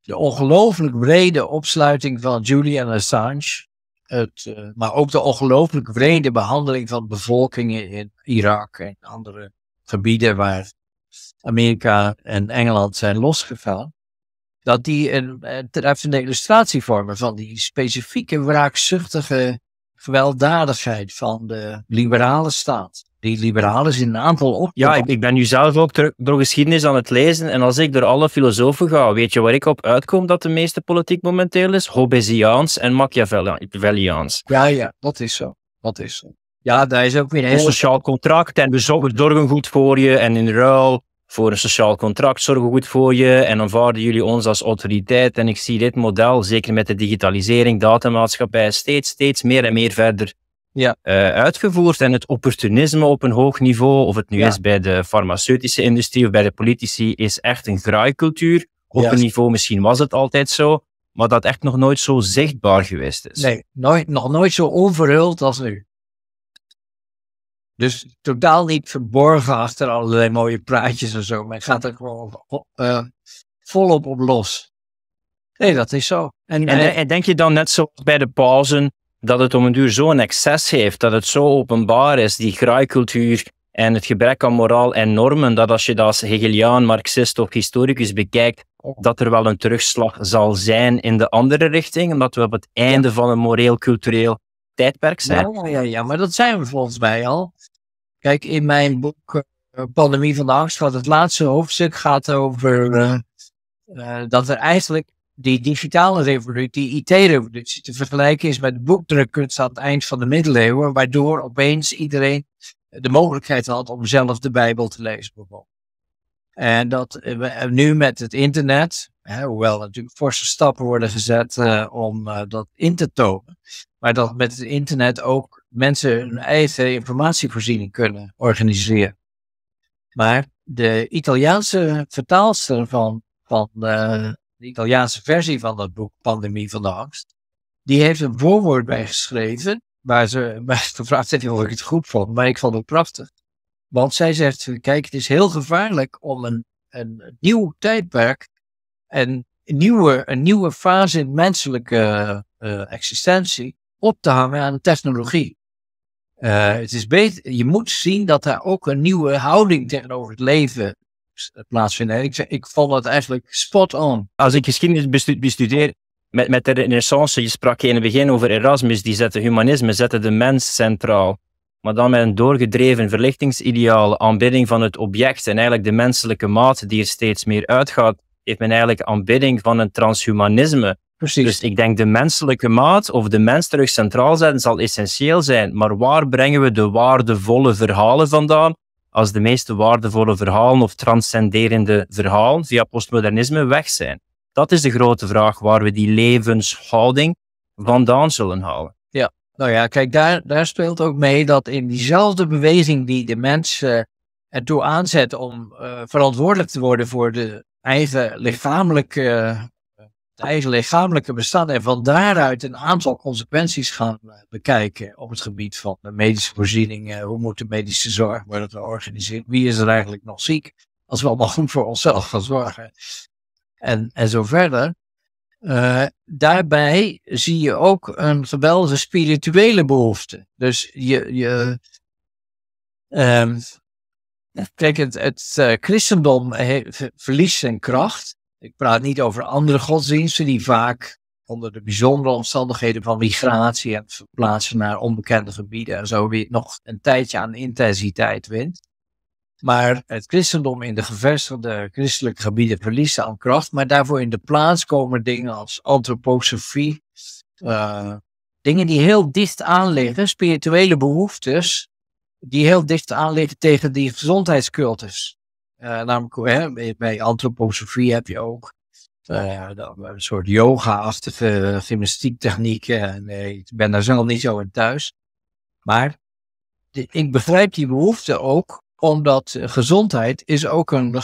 de ongelooflijk brede opsluiting van Julian Assange het, eh, maar ook de ongelooflijk wrede behandeling van bevolkingen in Irak en andere gebieden waar Amerika en Engeland zijn losgevallen, dat die een, een eh, treffende illustratie vormen van die specifieke wraakzuchtige gewelddadigheid van de liberale staat die liberalen zijn een aantal op. Ja, ik, ben nu zelf ook door, door, geschiedenis aan het lezen. En als ik door alle filosofen ga, weet je waar ik op uitkom dat de meeste politiek momenteel is? Hobbesiaans en Machiavelliaans. Ja, ja, dat is zo. Dat is zo. Ja, daar is ook weer een sociaal contract en we zorgen goed voor je en in ruil voor een sociaal contract zorgen goed voor je en aanvaarden jullie ons als autoriteit. En ik zie dit model, zeker met de digitalisering, datamaatschappij, steeds, steeds meer en meer verder ja. Eh, uitgevoerd. En het opportunisme op een hoog niveau, of het nu is bij de farmaceutische industrie of bij de politici, is echt een graaikultuur. Op een niveau, misschien was het altijd zo, maar dat echt nog nooit zo zichtbaar geweest is. Nee, nog nooit zo onverhuld als nu. Dus totaal niet verborgen achter allerlei mooie praatjes en zo. Men gaat er gewoon eh, volop op los. Nee, dat is zo. En, en, eh, en denk je dan net zoals bij de pauzen, dat het om een duur zo'n excess heeft, dat het zo openbaar is, die graaikultuur en het gebrek aan moraal en normen, dat als je dat als Hegeliaan, Marxist of historicus bekijkt, oh. dat er wel een terugslag zal zijn in de andere richting, omdat we op het einde van een moreel-cultureel tijdperk zijn. Ja, ja, maar dat zijn we volgens mij al. Kijk, in mijn boek eh, Pandemie van de Angst, wat het laatste hoofdstuk gaat over eh, eh, dat er eigenlijk die digitale revolutie, die IT-revolutie, te vergelijken is met de boekdrukkunst aan het eind van de middeleeuwen, waardoor opeens iedereen de mogelijkheid had om zelf de Bijbel te lezen, bijvoorbeeld. En dat eh, we eh, nu met het internet, hoewel natuurlijk forse stappen worden gezet eh, om dat in te tonen, maar dat met het internet ook mensen hun eigen informatievoorziening kunnen organiseren. Maar de Italiaanse vertaalster van, van de Italiaanse versie van dat boek Pandemie van de Angst, die heeft een voorwoord bij geschreven, waar ze mij gevraagd heeft of ik het goed vond, maar ik vond het prachtig. Want zij zegt, kijk, het is heel gevaarlijk om een, een nieuw tijdperk en een nieuwe, een nieuwe fase in menselijke eh, existentie op te hangen aan de technologie. Eh, het is beter, je moet zien dat daar ook een nieuwe houding tegenover het leven plaatsvinden. Ik, ik vond dat eigenlijk spot on. Als ik geschiedenis bestudeer, met, met de renaissance, je sprak je in het begin over Erasmus, die zette humanisme, zette de mens centraal. Maar dan met een doorgedreven verlichtingsideaal, aanbidding van het object en eigenlijk de menselijke maat die er steeds meer uitgaat, heeft men eigenlijk aanbidding van een transhumanisme. Precies. Dus ik denk de menselijke maat of de mens terug centraal zetten zal essentieel zijn. Maar waar brengen we de waardevolle verhalen vandaan? als de meeste waardevolle verhalen of transcenderende verhalen via postmodernisme weg zijn? Dat is de grote vraag waar we die levenshouding vandaan zullen halen. Ja, nou ja, kijk, daar, daar speelt ook mee dat in diezelfde beweging die de mens eh, ertoe aanzet om eh, verantwoordelijk te worden voor de eigen lichamelijke eh, het eigen lichamelijke bestaan en van daaruit een aantal consequenties gaan eh, bekijken op het gebied van de medische voorzieningen, eh, Hoe moet de medische zorg worden georganiseerd? Wie is er eigenlijk nog ziek? Als we allemaal goed voor onszelf gaan zorgen. En, en zo verder. Eh, daarbij zie je ook een geweldige spirituele behoefte. Dus je. je um, kijk, het, het christendom heeft, verliest zijn kracht ik praat niet over andere godsdiensten die vaak onder de bijzondere omstandigheden van migratie en verplaatsen naar onbekende gebieden en zo weer nog een tijdje aan intensiteit wint. Maar het christendom in de gevestigde christelijke gebieden verliest aan kracht, maar daarvoor in de plaats komen dingen als antroposofie, eh, dingen die heel dicht aanliggen, spirituele behoeftes, die heel dicht aanliggen tegen die gezondheidscultus. Eh, namelijk hè, bij, bij, antroposofie heb je ook eh, een soort yoga-achtige eh, gymnastiektechnieken. En, ik ben daar zelf niet zo in thuis. Maar ik begrijp die behoefte ook omdat gezondheid is ook een,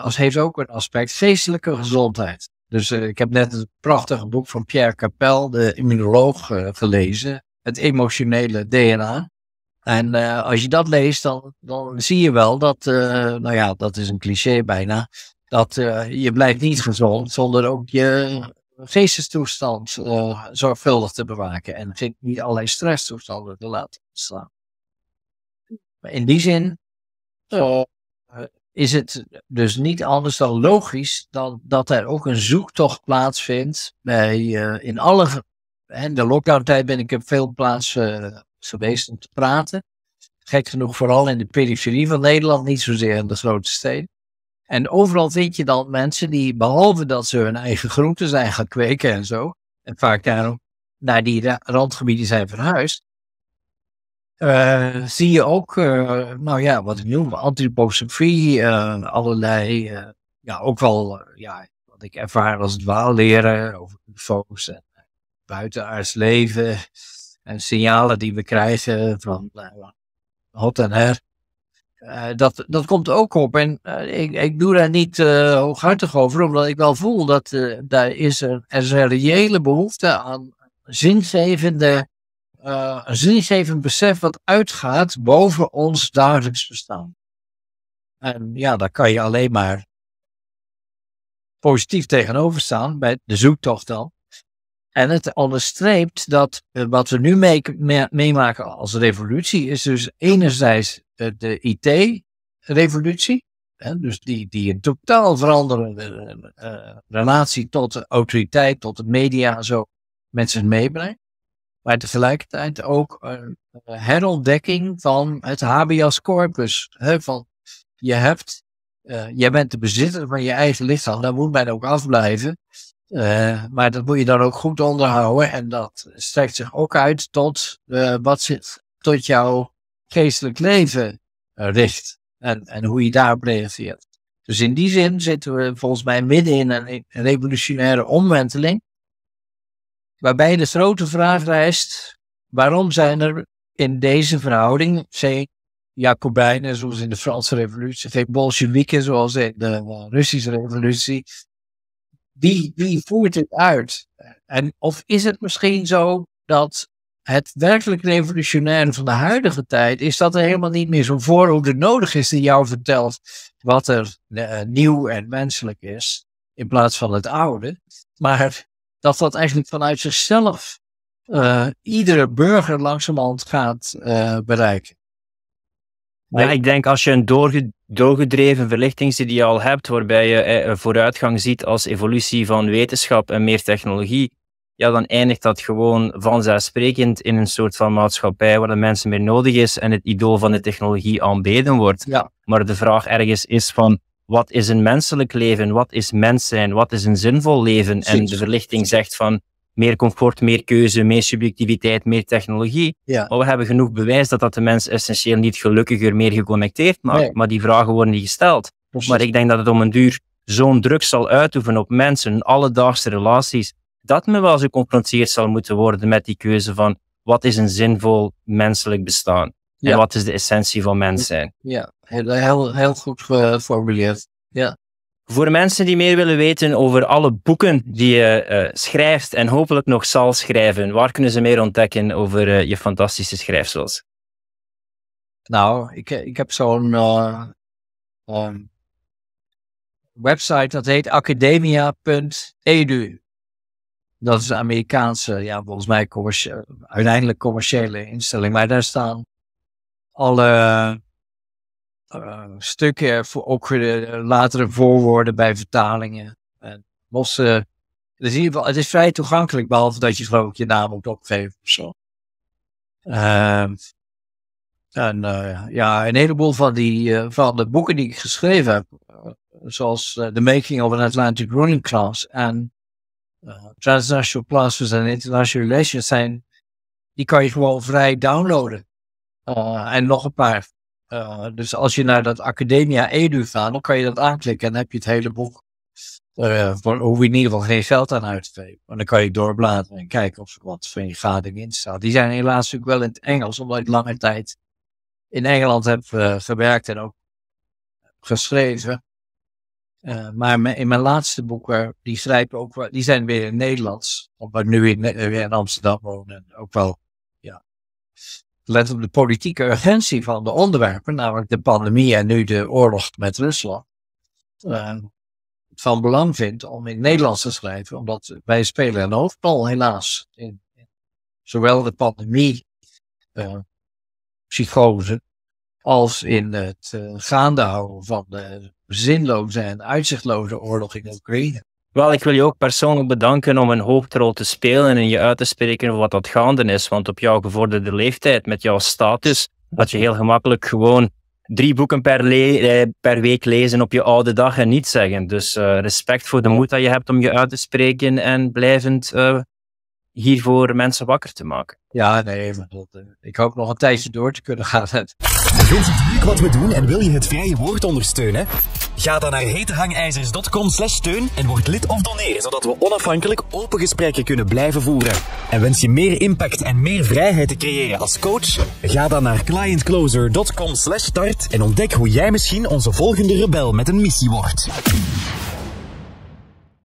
als heeft ook een aspect geestelijke gezondheid. Dus ik heb net het prachtige boek van Pierre Capel, de immunoloog, gelezen. Het emotionele DNA. En eh, als je dat leest, dan, dan zie je wel dat, eh, nou ja, dat is een cliché bijna, dat eh, je blijft niet gezond zonder ook je geestestoestand zorgvuldig te bewaken en niet allerlei stresstoestanden te laten ontstaan. In die zin is het dus niet anders dan logisch dan, dat er ook een zoektocht plaatsvindt bij, in alle... In de lockdown-tijd ben ik op veel plaatsen geweest om te praten. Gek genoeg vooral in de periferie van Nederland, niet zozeer in de grote steden. En overal vind je dan mensen die, behalve dat ze hun eigen groenten zijn gaan kweken en zo, en vaak daarom naar die randgebieden zijn verhuisd, eh, zie je ook, eh, nou ja, wat ik noem, antroposofie, eh, allerlei, ja, ook wel, ja, wat ik ervaar als dwaalleren over UFO's en buitenaards leven en signalen die we krijgen van mhm. eh, hot en her. Eh, dat, dat komt ook op. En eh, ik, ik doe daar niet hooghartig over, omdat ik wel voel dat daar is er is een reële behoefte aan zingevende, een zingevend besef wat uitgaat boven ons dagelijks bestaan. En ja, daar kan je alleen maar positief tegenover staan, bij de zoektocht dan. En het onderstreept dat eh, wat we nu meemaken als revolutie is dus enerzijds de IT-revolutie, dus die, die een totaal veranderende eh, relatie tot de autoriteit, tot de media en zo met zich meebrengt. Maar tegelijkertijd ook een herontdekking van het habeas corpus. van, je hebt, eh, jij bent de bezitter van je eigen lichaam, daar moet men ook afblijven. Eh, maar dat moet je dan ook goed onderhouden. En dat strekt zich ook uit tot eh, wat zich tot jouw geestelijk leven eh, richt. En, en hoe je daarop reageert. Dus in die zin zitten we volgens mij midden in een revolutionaire omwenteling. Waarbij de grote vraag rijst: waarom zijn er in deze verhouding, zeker, Jacobijnen zoals in de Franse Revolutie, geen Bolsjewieken zoals in de Russische Revolutie, wie, voert dit uit? En of is het misschien zo dat het werkelijk revolutionair van de huidige tijd is dat er helemaal niet meer zo'n voorhoede nodig is die jou vertelt wat er eh, nieuw en menselijk is, in plaats van het oude. Maar dat dat eigenlijk vanuit zichzelf eh, iedere burger langzamerhand gaat eh, bereiken. Ja, ik denk als je een doorgedreven verlichtingsideaal hebt, waarbij je eh, vooruitgang ziet als evolutie van wetenschap en meer technologie, ja, dan eindigt dat gewoon vanzelfsprekend in een soort van maatschappij waar de mensen meer nodig is en het idool van de technologie aanbeden wordt. Maar de vraag ergens is van, wat is een menselijk leven? Wat is mens zijn? Wat is een zinvol leven? En de verlichting zegt van, meer comfort, meer keuze, meer subjectiviteit, meer technologie. Maar we hebben genoeg bewijs dat dat de mens essentieel niet gelukkiger, meer geconnecteerd maakt. Maar die vragen worden niet gesteld. Maar ik denk dat het om een duur zo'n druk zal uitoefenen op mensen, alledaagse relaties, dat men wel geconfronteerd zal moeten worden met die keuze van wat is een zinvol menselijk bestaan? En wat is de essentie van mens zijn? Ja, heel, heel goed eh, geformuleerd. Ja. Voor mensen die meer willen weten over alle boeken die je eh, schrijft en hopelijk nog zal schrijven, waar kunnen ze meer ontdekken over eh, je fantastische schrijfsels? Nou, ik, eh, ik heb zo'n ehm, website dat heet academia.edu. Dat is een Amerikaanse, ja, volgens mij uiteindelijk commerciële instelling, maar daar staan alle eh, stukken, voor, ook latere voorwoorden bij vertalingen. En losse, dus in ieder geval, het is vrij toegankelijk, behalve dat je gewoon je naam moet opgeven of zo. Ehm, en eh, ja, een heleboel van, die, eh, van de boeken die ik geschreven heb, zoals The Making of an Atlantic Running Class en Transnational Places en International Relations, zijn, die kan je gewoon vrij downloaden. en nog een paar. Eh, dus als je naar dat Academia Edu gaat, dan kan je dat aanklikken en dan heb je het hele boek. Daar eh, hoef je in ieder geval geen geld aan uit te geven. dan kan je doorbladeren en kijken of er wat van je gading in staat. Die zijn helaas natuurlijk wel in het Engels, omdat ik lange tijd in Engeland heb eh, gewerkt en ook geschreven. maar in mijn laatste boeken, die schrijven ook wel, die zijn weer in Nederlands. Omdat ik nu in, weer in Amsterdam woon en ook wel, ja let op de politieke urgentie van de onderwerpen, namelijk de pandemie en nu de oorlog met Rusland, eh, van belang vindt om in het Nederlands te schrijven, omdat wij spelen een hoofdrol helaas in, zowel de pandemie, eh, psychose, als in het eh, gaande houden van de zinloze en uitzichtloze oorlog in Oekraïne. Wel, ik wil je ook persoonlijk bedanken om een hoofdrol te spelen en je uit te spreken over wat dat gaande is. Want op jouw gevorderde leeftijd, met jouw status, had je heel gemakkelijk gewoon drie boeken per, eh, per week lezen op je oude dag en niet zeggen. Dus eh, respect voor de moed dat je hebt om je uit te spreken en blijvend eh, hiervoor mensen wakker te maken. Ja, nee, eh, ik hoop nog een tijdje door te kunnen gaan. Wil je hier wat we doen en wil je het vrije woord ondersteunen? Ga dan naar hetehangijzers.com slash steun en word lid of doneer, zodat we onafhankelijk open gesprekken kunnen blijven voeren. En wens je meer impact en meer vrijheid te creëren als coach? Ga dan naar clientcloser.com slash start en ontdek hoe jij misschien onze volgende rebel met een missie wordt.